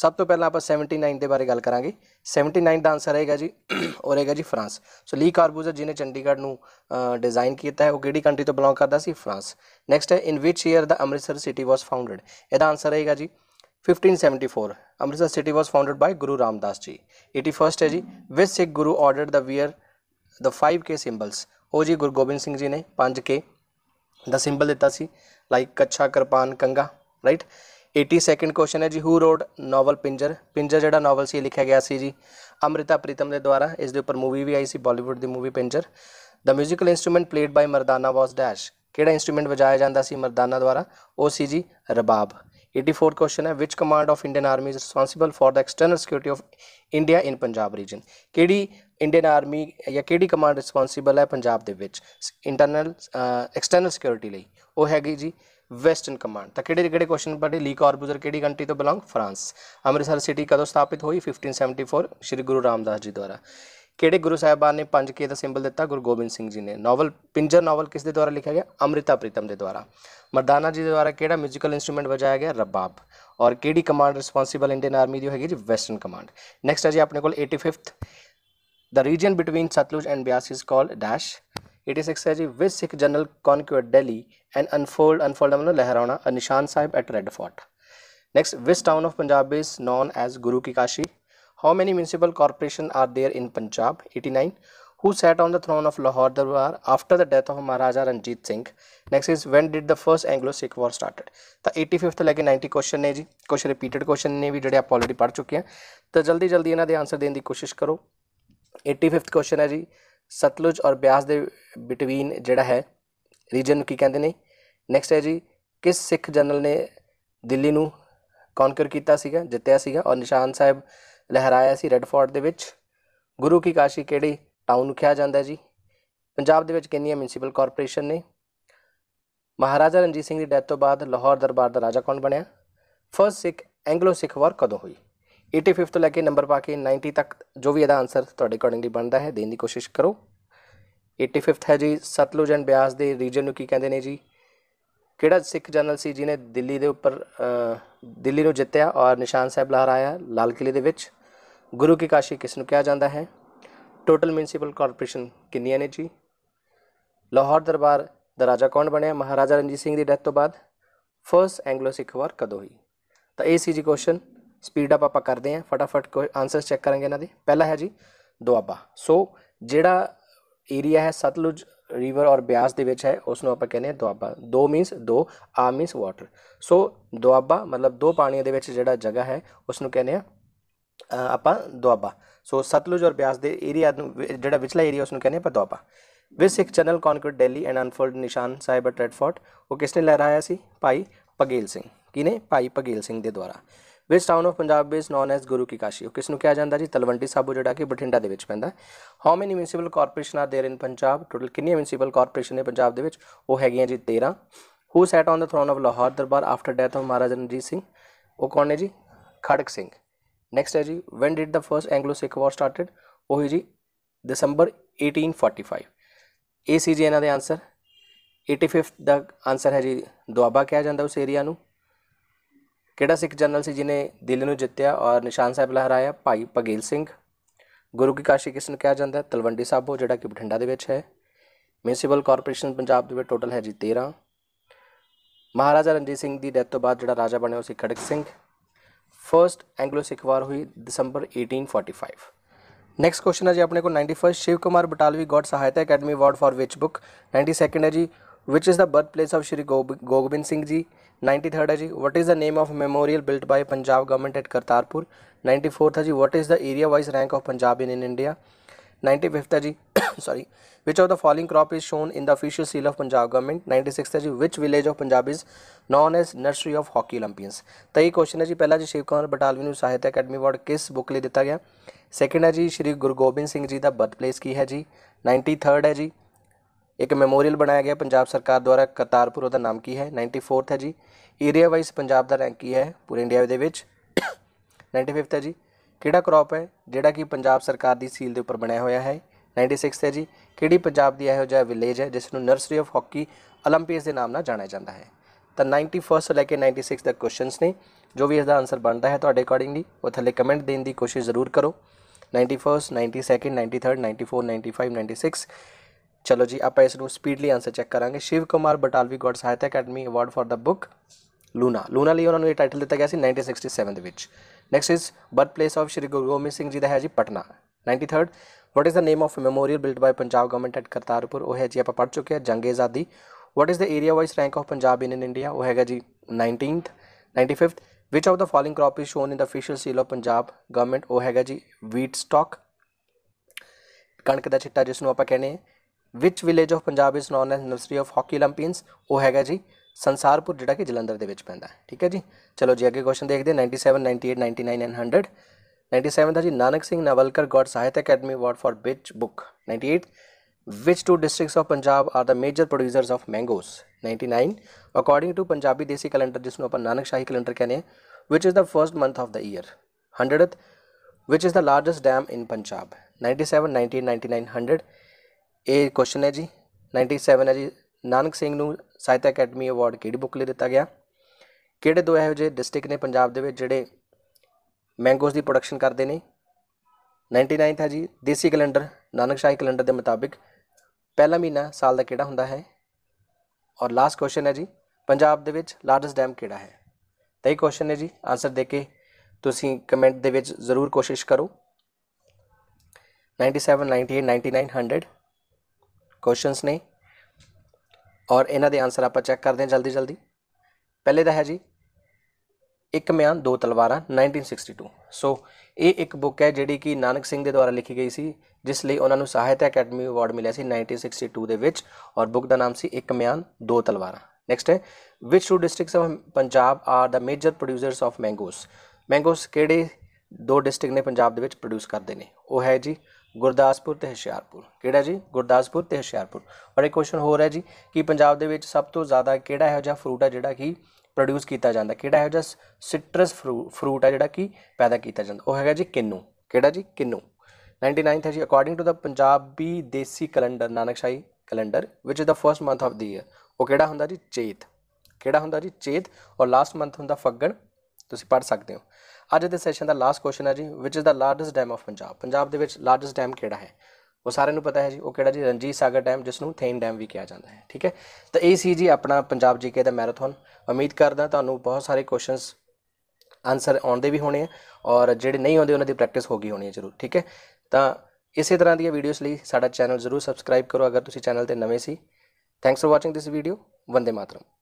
ਸਭ ਤੋਂ ਪਹਿਲਾਂ ਆਪਾਂ 79 ਦੇ ਬਾਰੇ ਗੱਲ ਕਰਾਂਗੇ 79 ਦਾ ਆਨਸਰ ਆਏਗਾ ਜੀ ਔਰ ਹੈਗਾ ਜੀ ਫਰਾਂਸ ਸੋ ਲੀ ਕਾਰਬੂਜ਼ਰ ਜਿਹਨੇ ਚੰਡੀਗੜ੍ਹ ਨੂੰ ਡਿਜ਼ਾਈਨ ਕੀਤਾ ਹੈ ਉਹ ਕਿਹੜੀ ਕੰਟਰੀ ਤੋਂ ਬਿਲੋਂਗ ਕਰਦਾ ਸੀ ਫਰਾਂਸ ਨੈਕਸਟ ਹੈ in which year the Amritsar city was founded ਇਹਦਾ ਆਨਸਰ ਆਏਗਾ ਜੀ 1574 Amritsar city was founded by Guru Ramdas ji 81st ਹੈ ਜੀ ਵਿਸ ਸਿੱਖ ਗੁਰੂ ਆਰਡਰਡ ਦਾ ਵੀਅਰ ਦਾ 5k ਸਿੰਬਲਸ ਉਹ ਜੀ ਗੁਰੂ ਗੋਬਿੰਦ ਸਿੰਘ ਜੀ ਨੇ 5k ਦਾ ਸਿੰਬਲ ਦਿੱਤਾ ਸੀ like kachha kirpan kanga right 82nd question ਹੈ ਜੀ ਹੂ ਰੋਡ ਨੋਵਲ ਪਿੰਜਰ ਪਿੰਜਰ ਜਿਹੜਾ ਨੋਵਲ ਸੀ ਲਿਖਿਆ ਗਿਆ ਸੀ ਜੀ ਅਮ੍ਰਿਤਾ ਪ੍ਰੀਤਮ ਦੇ ਦੁਆਰਾ ਇਸ ਦੇ ਉੱਪਰ ਮੂਵੀ ਵੀ ਆਈ ਸੀ ਬਾਲੀਵੁੱਡ ਦੀ movie Pinjar the 뮤지컬 instrument played by Mardana was dash ਕਿਹੜਾ ਇਨਸਟਰੂਮੈਂਟ ਵਜਾਇਆ ਜਾਂਦਾ ਸੀ ਮਰਦਾਨਾ ਦੁਆਰਾ ਉਹ ਸੀ ਜੀ ਰਬਾਬ 84 ਕੁਐਸਚਨ ਹੈ which command of Indian army is responsible for the external security of India in Punjab region ਕਿਹੜੀ ਇੰਡੀਅਨ ਆਰਮੀ ਜਾਂ ਕਿਹੜੀ ਕਮਾਂਡ ਰਿਸਪੌਂਸਿਬਲ ਹੈ ਪੰਜਾਬ ਦੇ ਵਿੱਚ ਇੰਟਰਨਲ ਐਕਸਟਰਨਲ ਸਿਕਿਉਰਿਟੀ ਲਈ ਉਹ ਹੈਗੀ ਜੀ ਵੈਸਟਰਨ ਕਮਾਂਡ ਤਾਂ ਕਿਹੜੇ ਕਿਹੜੇ ਕੁਐਸਚਨ ਪੜੇ ਲੀ ਕਾਰਬੂਜ਼ਰ ਕਿਹੜੀ ਕੰਟਰੀ ਤੋਂ ਬਿਲੋਂਗ ਫਰਾਂਸ ਅੰਮ੍ਰਿਤਸਰ ਸਿਟੀ ਕਦੋਂ ਸਥਾਪਿਤ ਹੋਈ 1574 ਸ੍ਰੀ ਗੁਰੂ ਰਾਮਦਾਸ ਜੀ ਦੁਆਰਾ ਕਿਹੜੇ ਗੁਰੂ ਸਾਹਿਬਾਨ ਨੇ ਪੰਜ ਕੇ ਦਾ ਸਿੰਬਲ ਦਿੱਤਾ ਗੁਰੂ ਗੋਬਿੰਦ ਸਿੰਘ ਜੀ ਨੇ ਨੋਵਲ ਪਿੰਜਰ ਨੋਵਲ ਕਿਸ ਦੇ ਦੁਆਰਾ ਲਿਖਿਆ ਗਿਆ ਅਮ੍ਰਿਤਾ ਪ੍ਰੀਤਮ ਦੇ ਦੁਆਰਾ ਮਰਦਾਨਾ ਜੀ ਦੇ ਦੁਆਰਾ ਕਿਹੜਾ ਮਿਊਜ਼ੀਕਲ ਇਨਸਟਰੂਮੈਂਟ ਵਜਾਇਆ ਗਿਆ ਰਬਾਬ ਔਰ ਕਿਹੜੀ ਕਮਾਂਡ ਰਿਸਪੋਨਸੀਬਲ ਇੰਡੀਅਨ ਆਰਮੀ ਦੀ ਹੋਏਗੀ ਜੀ ਵੈਸਟਰਨ ਕਮਾਂਡ ਨੈਕਸਟ ਹੈ ਜੀ ਆਪਣੇ ਕੋਲ 85th the region between Sutlej and Beas is called dash 86 ਹੈ ਜੀ with Sikh general conquer Delhi and unfold unfold ਮਤਲਬ ਲਹਿਰਾਉਣਾ Nishan Sahib at red fort next which town of punjab is known as guru ki kashi how many municipal corporation are there in punjab 89 who sat on the throne of lahore darbar after the death of maharaja ranjit singh next is when did the first anglo-sikh war started ਤਾਂ 85th ਤੋਂ ਲੈ ਕੇ 90 ਕੁਐਸਚਨ ਨੇ ਜੀ ਕੁਝ ਰਿਪੀਟਡ ਕੁਐਸਚਨ ਨੇ ਵੀ ਜਿਹੜੇ ਆਪ ਆਲਰੇਡੀ ਪੜ੍ਹ ਚੁੱਕੇ ਆ ਤਾਂ ਜਲਦੀ ਜਲਦੀ ਇਹਨਾਂ ਦੇ ਆਨਸਰ ਦੇਣ ਦੀ ਕੋਸ਼ਿਸ਼ ਕਰੋ 85th ਕੁਐਸਚਨ ਹੈ ਜੀ ਸਤਲੁਜ ਔਰ ਬਿਆਸ ਦੇ ਬਿਟਵੀਨ ਜਿਹੜਾ ਹੈ ਰੀਜਨ ਕੀ ਕਹਿੰਦੇ ਨੇ ਨੈਕਸਟ ਹੈ ਜੀ ਕਿਸ ਸਿੱਖ ਜਨਰਲ ਨੇ ਦਿੱਲੀ ਨੂੰ ਕਨਕਰ ਕੀਤਾ ਸੀਗਾ ਜਿੱਤਿਆ ਸੀਗਾ ਔਰ ਨਿਸ਼ਾਨ ਸਾਹਿਬ ਲਹਿਰਾਇਆ ਸੀ ਰੈੱਡ ਫੋਰਟ ਦੇ ਵਿੱਚ ਗੁਰੂ ਕੀ ਕਾਸ਼ੀ ਕਿਹੜੀ ਟਾਊਨ ਨੂੰ ਕਿਹਾ ਜਾਂਦਾ ਜੀ ਪੰਜਾਬ ਦੇ ਵਿੱਚ ਕਿੰਨੀਆਂ ਮਿਊਨਿਸਪਲ ਕਾਰਪੋਰੇਸ਼ਨ ਨੇ ਮਹਾਰਾਜਾ ਰਣਜੀਤ ਸਿੰਘ ਦੀ ਡੈਥ ਤੋਂ ਬਾਅਦ ਲਾਹੌਰ ਦਰਬਾਰ ਦਾ ਰਾਜਾ ਕੌਣ ਬਣਿਆ ਫਰਸਟ ਸਿੱਖ ਐਂਗਲੋ ਸਿੱਖ ਵਾਰ ਕਦੋਂ ਹੋਈ 85 ਤੋਂ ਲੈ ਕੇ ਨੰਬਰ ਪਾ ਕੇ 90 ਤੱਕ ਜੋ ਵੀ ਇਹਦਾ ਆਨਸਰ ਤੁਹਾਡੇ ਅਕੋਰਡਿੰਗਲੀ ਬਣਦਾ ਹੈ ਦੇਣ ਦੀ ਕੋਸ਼ਿਸ਼ ਕਰੋ 85th ਹੈ ਜੀ ਸਤਲੁਜ ਐਂਡ ਬਿਆਸ ਦੇ ਰੀਜਨ ਨੂੰ ਕੀ ਕਹਿੰਦੇ ਨੇ ਜੀ ਕਿਹੜਾ ਸਿੱਖ ਜਨਰਲ ਸੀ ਜਿਨੇ ਦਿੱਲੀ ਦੇ ਉੱਪਰ ਦਿੱਲੀ ਨੂੰ ਜਿੱਤਿਆ ਔਰ ਨਿਸ਼ਾਨ ਸਾਹਿਬ ਲਹਿਰਾਇਆ ਲਾਲ ਕਿਲੇ ਦੇ ਵਿੱਚ ਗੁਰੂ ਕੀ ਕਾਸ਼ੀ ਕਿਸ ਨੂੰ ਕਿਹਾ ਜਾਂਦਾ ਹੈ ਟੋਟਲ ਮਿਊਨਿਸਪਲ ਕਾਰਪੋਰੇਸ਼ਨ ਕਿੰਨੀਆਂ ਨੇ ਜੀ ਲਾਹੌਰ ਦਰਬਾਰ ਦਾ ਰਾਜਾ ਕੌਣ ਬਣਿਆ ਮਹਾਰਾਜਾ ਰਣਜੀਤ ਸਿੰਘ ਦੀ ਡੈਥ ਤੋਂ ਬਾਅਦ ਫਰਸਟ ਐਂਗਲੋ ਸਿੱਖ ਵਾਰ ਕਦੋਂ ਹੋਈ ਤਾਂ ਇਹ ਸੀ ਜੀ ਕੁਐਸਚਨ ਸਪੀਡ ਅਪ ਆਪਾਂ ਕਰਦੇ ਹਾਂ ਫਟਾਫਟ ਕੋਈ ਆਨਸਰਸ ਚੈੱਕ ਕਰਾਂਗੇ ਇਹਨਾਂ ਦੇ ਪਹਿਲਾ ਹੈ ਜੀ ਦੁਆਬਾ ਸੋ ਜਿਹੜਾ ਏਰੀਆ ਹੈ ਸਤਲੁਜ ਰਿਵਰ ਔਰ ਬਿਆਸ ਦੇ ਵਿੱਚ ਹੈ ਉਸ ਨੂੰ ਆਪਾਂ ਕਹਿੰਦੇ ਹਾਂ ਦੁਆਬਾ ਦੋ ਮੀਨਸ ਦੋ ਆ ਮੀਨਸ ਵਾਟਰ ਸੋ ਦੁਆਬਾ ਮਤਲਬ ਦੋ ਪਾਣੀਆਂ ਦੇ ਵਿੱਚ ਜਿਹੜਾ ਜਗ੍ਹਾ ਹੈ ਉਸ ਨੂੰ ਕਹਿੰਦੇ ਆ ਆਪਾਂ ਦੁਆਬਾ ਸੋ ਸਤਲੁਜ ਔਰ ਬਿਆਸ ਦੇ ਏਰੀਆ ਨੂੰ ਜਿਹੜਾ ਵਿਚਲਾ ਏਰੀਆ ਉਸ ਨੂੰ ਕਹਿੰਦੇ ਆਪਾਂ ਦੁਆਬਾ ਵਿਸ ਇੱਕ general conquer Delhi and unfold Nishan Sahib at ਰੈਡਫੋਰਟ ਉਹ ਕਿਸ ਨੇ ਲਹਿਰਾਇਆ ਸੀ ਭਾਈ ਪਗੇਲ ਸਿੰਘ ਕਿਨੇ ਭਾਈ ਪਗੇਲ ਸਿੰਘ ਦੇ ਦੁਆਰਾ which town of Punjab is known as Guru ਕੀ ਕਾਸ਼ੀ ਉਹ ਕਿਸ ਨੂੰ ਕਿਹਾ ਜਾਂਦਾ ਜੀ ਤਲਵੰਡੀ ਸਾਬੋ ਜਿਹੜਾ ਕਿ ਬਠਿੰਡਾ ਦੇ ਵਿੱਚ ਪੈਂਦਾ how many municipal corporation are there in Punjab total ਕਿੰਨੀਆਂ ਮਿਊਨਿਸਪਲ ਕਾਰਪੋਰੇਸ਼ਨ ਨੇ ਪੰਜਾਬ ਦੇ ਵਿੱਚ ਉਹ ਹੈਗੀਆਂ ਜੀ 13 who sat on the throne of Lahore Darbar after death of Maharaja Ranjit Singh ਉਹ ਕੌਣ ਨੇ ਜੀ ਖੜਕ ਸਿੰਘ ਨੈਕਸਟ ਹੈ ਜੀ when did the first Anglo Sikh war started ਉਹ ਹੈ ਜੀ ਦਸੰਬਰ 1845 ਇਹ ਸੀ ਜੀ ਇਹਨਾਂ ਦੇ ਆਨਸਰ 85th ਦਾ ਆਨਸਰ ਹੈ ਜੀ ਦੁਆਬਾ ਕਿਹਾ ਜਾਂਦਾ ਉਸ ਏਰੀਆ ਨੂੰ ਕਿਹੜਾ ਸਿੱਖ ਜਨਰਲ ਸੀ ਜਿਨੇ ਦਿੱਲੀ ਨੂੰ ਜਿੱਤਿਆ ਔਰ ਨਿਸ਼ਾਨ ਸਾਹਿਬ ਲਹਿਰਾਇਆ ਭਾਈ ਭਗੇਲ ਸਿੰਘ ਗੁਰੂ ਕੀ ਕਾਸ਼ੀ ਕਿਸ ਨੂੰ ਕਿਹਾ ਜਾਂਦਾ ਹੈ ਤਲਵੰਡੀ ਸਾਬੋ ਜਿਹੜਾ ਕਿ ਬਠਿੰਡਾ ਦੇ ਵਿੱਚ ਹੈ ਮਿਊਨਿਸਪਲ ਕਾਰਪੋਰੇਸ਼ਨ ਪੰਜਾਬ ਦੇ ਵਿੱਚ ਟੋਟਲ ਹੈ ਜੀ 13 ਮਹਾਰਾਜਾ ਰਣਜੀਤ ਸਿੰਘ ਦੀ ਡੈਥ ਤੋਂ ਬਾਅਦ ਜਿਹੜਾ ਰਾਜਾ ਬਣਿਆ ਉਹ ਸੀ Kharak Singh first Anglo Sikh war ਹੋਈ ਦਸੰਬਰ 1845 ਨੈਕਸਟ ਕੁਐਸਚਨ ਹੈ ਜੀ ਆਪਣੇ ਕੋਲ 91 ਸ਼ਿਵ ਕੁਮਾਰ ਬਟਾਲਵੀ ਗੋਡ ਸਹਾਇਤਾ academy award for which book 92 ਹੈ ਜੀ which is the birth place of Shri Gobind Singh ji 93rd ਹੈ ਜੀ what is the name of memorial built by punjab government at kartarpur 94th ਹੈ ਜੀ what is the area wise rank of punjab in, in india 95th ਹੈ ਜੀ sorry which of the following crop is shown in the official seal of punjab government 96th ਹੈ ਜੀ which village of punjab is known as nursery of hockey olympians ਤਾਂ ਇਹ ਕੁਐਸਚਨ ਹੈ ਜੀ ਪਹਿਲਾ ਜੀ ਸ਼ਿਵ ਕੁਮਾਰ ਬਟਾਲਵੀ ਨੂੰ ਸਾਹਿਤ ਅਕੈਡਮੀ ਅਵਾਰਡ ਕਿਸ ਬੁੱਕ ਲਈ ਦਿੱਤਾ ਗਿਆ ਸੈਕੰਡ ਹੈ ਜੀ ਸ਼੍ਰੀ ਗੁਰੂ ਗੋਬਿੰਦ ਸਿੰਘ ਜੀ ਦਾ ਬਰਥ ਪਲੇਸ ਕੀ ਹੈ ਜੀ 93rd ਹੈ ਜੀ ਇੱਕ ਮੈਮੋਰੀਅਲ ਬਣਾਇਆ ਗਿਆ ਪੰਜਾਬ ਸਰਕਾਰ ਦੁਆਰਾ ਕਰਤਾਰਪੁਰ ਉਹਦਾ ਨਾਮ ਕੀ ਹੈ 94th ਹੈ ਜੀ ਏਰੀਆ ਵਾਈਜ਼ ਪੰਜਾਬ ਦਾ ਰੈਂਕ ਕੀ ਹੈ ਪੂਰੇ ਇੰਡੀਆ ਦੇ ਵਿੱਚ 95th ਹੈ ਜੀ ਕਿਹੜਾ ਕ੍ਰੌਪ ਹੈ ਜਿਹੜਾ ਕਿ ਪੰਜਾਬ ਸਰਕਾਰ ਦੀ ਸੀਲ ਦੇ ਉੱਪਰ ਬਣਿਆ ਹੋਇਆ ਹੈ 96th ਹੈ ਜੀ ਕਿਹੜੀ ਪੰਜਾਬ ਦੀ ਇਹੋ ਜਿਹਾ ਵਿਲੇਜ ਹੈ ਜਿਸ ਨੂੰ ਨਰਸਰੀ ਆਫ ਹਾਕੀ 올림픽ਸ ਦੇ ਨਾਮ ਨਾਲ ਜਾਣਿਆ ਜਾਂਦਾ ਹੈ ਤਾਂ 91st ਤੋਂ ਲੈ ਕੇ 96 ਦਾ ਕੁਐਸਚਨਸ ਨੇ ਜੋ ਵੀ ਇਸ ਦਾ ਆਨਸਰ ਬਣਦਾ ਹੈ ਤੁਹਾਡੇ ਅਕੋਰਡਿੰਗਲੀ ਉਹ ਥੱਲੇ ਕਮੈਂਟ ਦੇਣ ਦੀ ਕੋਸ਼ਿਸ਼ ਜ਼ਰੂਰ ਕਰੋ 91st 92nd 93rd 94 95 96 ਚਲੋ ਜੀ ਆਪਾਂ ਇਸ ਨੂੰ ਸਪੀਡਲੀ ਆਨਸਰ ਚੈੱਕ ਕਰਾਂਗੇ Shiv Kumar Batalvi got Sahitya Akademi award for the book Luna Luna ਲਈ ਉਹਨਾਂ ਨੂੰ ਇਹ ਟਾਈਟਲ ਦਿੱਤਾ ਗਿਆ ਸੀ 1967 ਦੇ ਵਿੱਚ next is birth place of Shri Guru Gobind Singh ji ਦਾ ਹੈ ਜੀ Patna 93rd what is the name of memorial built by Punjab government at Kartarpur ਉਹ ਹੈ ਜੀ ਆਪਾਂ ਪੜ ਚੁੱਕੇ ਹਾਂ ਜੰਗ what is the area wise rank of Punjab in India ਉਹ ਹੈਗਾ ਜੀ 19th 95th which of the following crop is shown in the official seal of Punjab government ਉਹ ਹੈਗਾ ਜੀ ਵੀਟ ਸਟਾਕ ਕਣਕ ਦਾ ਚਿੱਟਾ ਜਿਸ ਨੂੰ ਆਪਾਂ ਕਹਿੰਦੇ ਹਾਂ which village of Punjab is known as nursery of hockey Olympians वो हैगा जी संसारपुर जोड़ा कि जलंधर के पैंता है ठीक है जी चलो जी अगे क्वेश्चन देखते हैं ninety seven ninety eight ninety nine and hundred ninety seven था जी नानक सिंह नवलकर got Sahitya Akademi award for which book ninety eight which two districts of पाब are the major producers of mangoes ninety nine according to Punjabi desi calendar जिसनों अपन नानक शाही कैलेंडर कहने हैं which is the first month of the year hundred which is the largest dam in Punjab ninety seven ninety eight ninety nine hundred ਇਹ ਕੁਐਸਚਨ ਹੈ ਜੀ 97 ਹੈ ਜੀ ਨਾਨਕ ਸਿੰਘ ਨੂੰ ਸਾਹਿਤ ਅਕੈਡਮੀ ਅਵਾਰਡ ਕਿਹੜੀ ਬੁੱਕ ਲਈ ਦਿੱਤਾ ਗਿਆ ਕਿਹੜੇ ਦੋ ਇਹੋ ਜਿਹੇ ਡਿਸਟ੍ਰਿਕਟ ਨੇ ਪੰਜਾਬ ਦੇ ਵਿੱਚ ਜਿਹੜੇ ਮੈਂਗੋਸ ਦੀ ਪ੍ਰੋਡਕਸ਼ਨ ਕਰਦੇ ਨੇ 99th ਹੈ ਜੀ ਦੇਸੀ ਕੈਲੰਡਰ ਨਾਨਕ ਸ਼ਾਹੀ ਕੈਲੰਡਰ ਦੇ ਮੁਤਾਬਿਕ ਪਹਿਲਾ ਮਹੀਨਾ ਸਾਲ ਦਾ ਕਿਹੜਾ ਹੁੰਦਾ ਹੈ ਔਰ ਲਾਸਟ ਕੁਐਸਚਨ ਹੈ ਜੀ ਪੰਜਾਬ ਦੇ ਵਿੱਚ ਲਾਰਜੈਸਟ ਡੈਮ ਕਿਹੜਾ ਹੈ ਤਾਂ ਇਹ ਕੁਐਸਚਨ ਹੈ ਜੀ ਆਨਸਰ ਦੇ ਕੇ ਤੁਸੀਂ ਕਮੈਂਟ ਦੇ ਵਿੱਚ ਜ਼ਰੂਰ ਕੋਸ਼ਿਸ਼ ਕਰੋ 97 98 99 100 ਕੁਐਸਚਨਸ ਨੇ ਔਰ ਇਹਨਾਂ ਦੇ ਆਨਸਰ ਆਪਾਂ ਚੈੱਕ ਕਰਦੇ ਹਾਂ ਜਲਦੀ ਜਲਦੀ ਪਹਿਲੇ ਦਾ ਹੈ ਜੀ ਇੱਕ ਮਿਆਨ ਦੋ ਤਲਵਾਰਾਂ 1962 ਸੋ ਇਹ ਇੱਕ ਬੁੱਕ ਹੈ ਜਿਹੜੀ ਕਿ ਨਾਨਕ ਸਿੰਘ ਦੇ ਦੁਆਰਾ ਲਿਖੀ ਗਈ ਸੀ ਜਿਸ ਲਈ ਉਹਨਾਂ ਨੂੰ ਸਾਹਿਤ ਅਕੈਡਮੀ ਅਵਾਰਡ ਮਿਲਿਆ ਸੀ 1962 ਦੇ ਵਿੱਚ ਔਰ ਬੁੱਕ ਦਾ ਨਾਮ ਸੀ ਇੱਕ ਮਿਆਨ ਦੋ ਤਲਵਾਰਾਂ ਨੈਕਸਟ ਹੈ which two districts of Punjab are the major producers of mangoes mangoes ਕਿਹੜੇ ਦੋ ਡਿਸਟ੍ਰਿਕਟ ਨੇ ਪੰਜਾਬ ਦੇ ਵਿੱਚ ਪ੍ਰੋਡਿਊਸ ਕਰਦੇ ਨੇ ਉਹ ਹੈ ਜੀ ਗੁਰਦਾਸਪੁਰ ਤੇ ਹੁਸ਼ਿਆਰਪੁਰ ਕਿਹੜਾ ਜੀ ਗੁਰਦਾਸਪੁਰ ਤੇ ਹੁਸ਼ਿਆਰਪੁਰ ਔਰ ਇੱਕ ਕੁਐਸਚਨ ਹੋਰ ਹੈ ਜੀ ਕਿ ਪੰਜਾਬ ਦੇ ਵਿੱਚ ਸਭ ਤੋਂ ਜ਼ਿਆਦਾ ਕਿਹੜਾ ਹੈ ਜਿਹੜਾ ਫਰੂਟ ਹੈ ਜਿਹੜਾ ਕਿ ਪ੍ਰੋਡਿਊਸ ਕੀਤਾ ਜਾਂਦਾ ਕਿਹੜਾ ਹੈ ਜਿਹੜਾ ਸਿਟਰਸ ਫਰੂਟ ਹੈ ਜਿਹੜਾ ਕਿ ਪੈਦਾ ਕੀਤਾ ਜਾਂਦਾ ਉਹ ਹੈਗਾ ਜੀ ਕਿੰਨੂ ਕਿਹੜਾ ਜੀ ਕਿੰਨੂ 99th ਹੈ ਜੀ according to the Punjabi desi calendar Nanakshahi calendar which is the first month of the year ਉਹ ਕਿਹੜਾ ਹੁੰਦਾ ਜੀ ਚੇਤ ਕਿਹੜਾ ਹੁੰਦਾ ਜੀ ਚੇਤ ਔਰ ਲਾਸਟ ਮੰਥ ਹੁੰਦਾ ਫੱਗਣ ਤੁਸੀਂ ਪੜ ਸਕਦੇ ਹੋ ਅੱਜ ਦੇ ਸੈਸ਼ਨ ਦਾ ਲਾਸਟ ਕੁਐਸਚਨ ਹੈ ਜੀ which is the largest dam of Punjab Punjab ਦੇ ਵਿੱਚ ਲਾਰਜੈਸਟ ਡੈਮ ਕਿਹੜਾ ਹੈ ਉਹ ਸਾਰਿਆਂ ਨੂੰ ਪਤਾ ਹੈ ਜੀ ਉਹ ਕਿਹੜਾ ਜੀ ਰਣਜੀਤ ਸਾਗਰ ਡੈਮ ਜਿਸ ਨੂੰ ਥੇਨ ਡੈਮ ਵੀ ਕਿਹਾ ਜਾਂਦਾ ਹੈ ਠੀਕ ਹੈ ਤਾਂ ਇਹ ਸੀ ਜੀ ਆਪਣਾ ਪੰਜਾਬ ਜੀਕੇ ਦਾ ਮੈਰਾਥਨ ਉਮੀਦ ਕਰਦਾ ਤੁਹਾਨੂੰ ਬਹੁਤ ਸਾਰੇ ਕੁਐਸਚਨਸ ਆਨਸਰ ਆਉਂਦੇ ਵੀ ਹੋਣੇ ਆ ਔਰ ਜਿਹੜੇ ਨਹੀਂ ਆਉਂਦੇ ਉਹਨਾਂ ਦੀ ਪ੍ਰੈਕਟਿਸ ਹੋ ਗਈ ਹੋਣੀ ਹੈ ਜ਼ਰੂਰ ਠੀਕ ਹੈ ਤਾਂ ਇਸੇ ਤਰ੍ਹਾਂ ਦੀਆਂ ਵੀਡੀਓਜ਼ ਲਈ ਸਾਡਾ ਚੈਨਲ ਜ਼ਰੂਰ ਸਬਸਕ੍ਰਾਈਬ ਕਰੋ ਅਗਰ ਤੁਸੀਂ ਚੈਨਲ ਤੇ ਨਵੇਂ ਸੀ thanks for watching this video Vande Mataram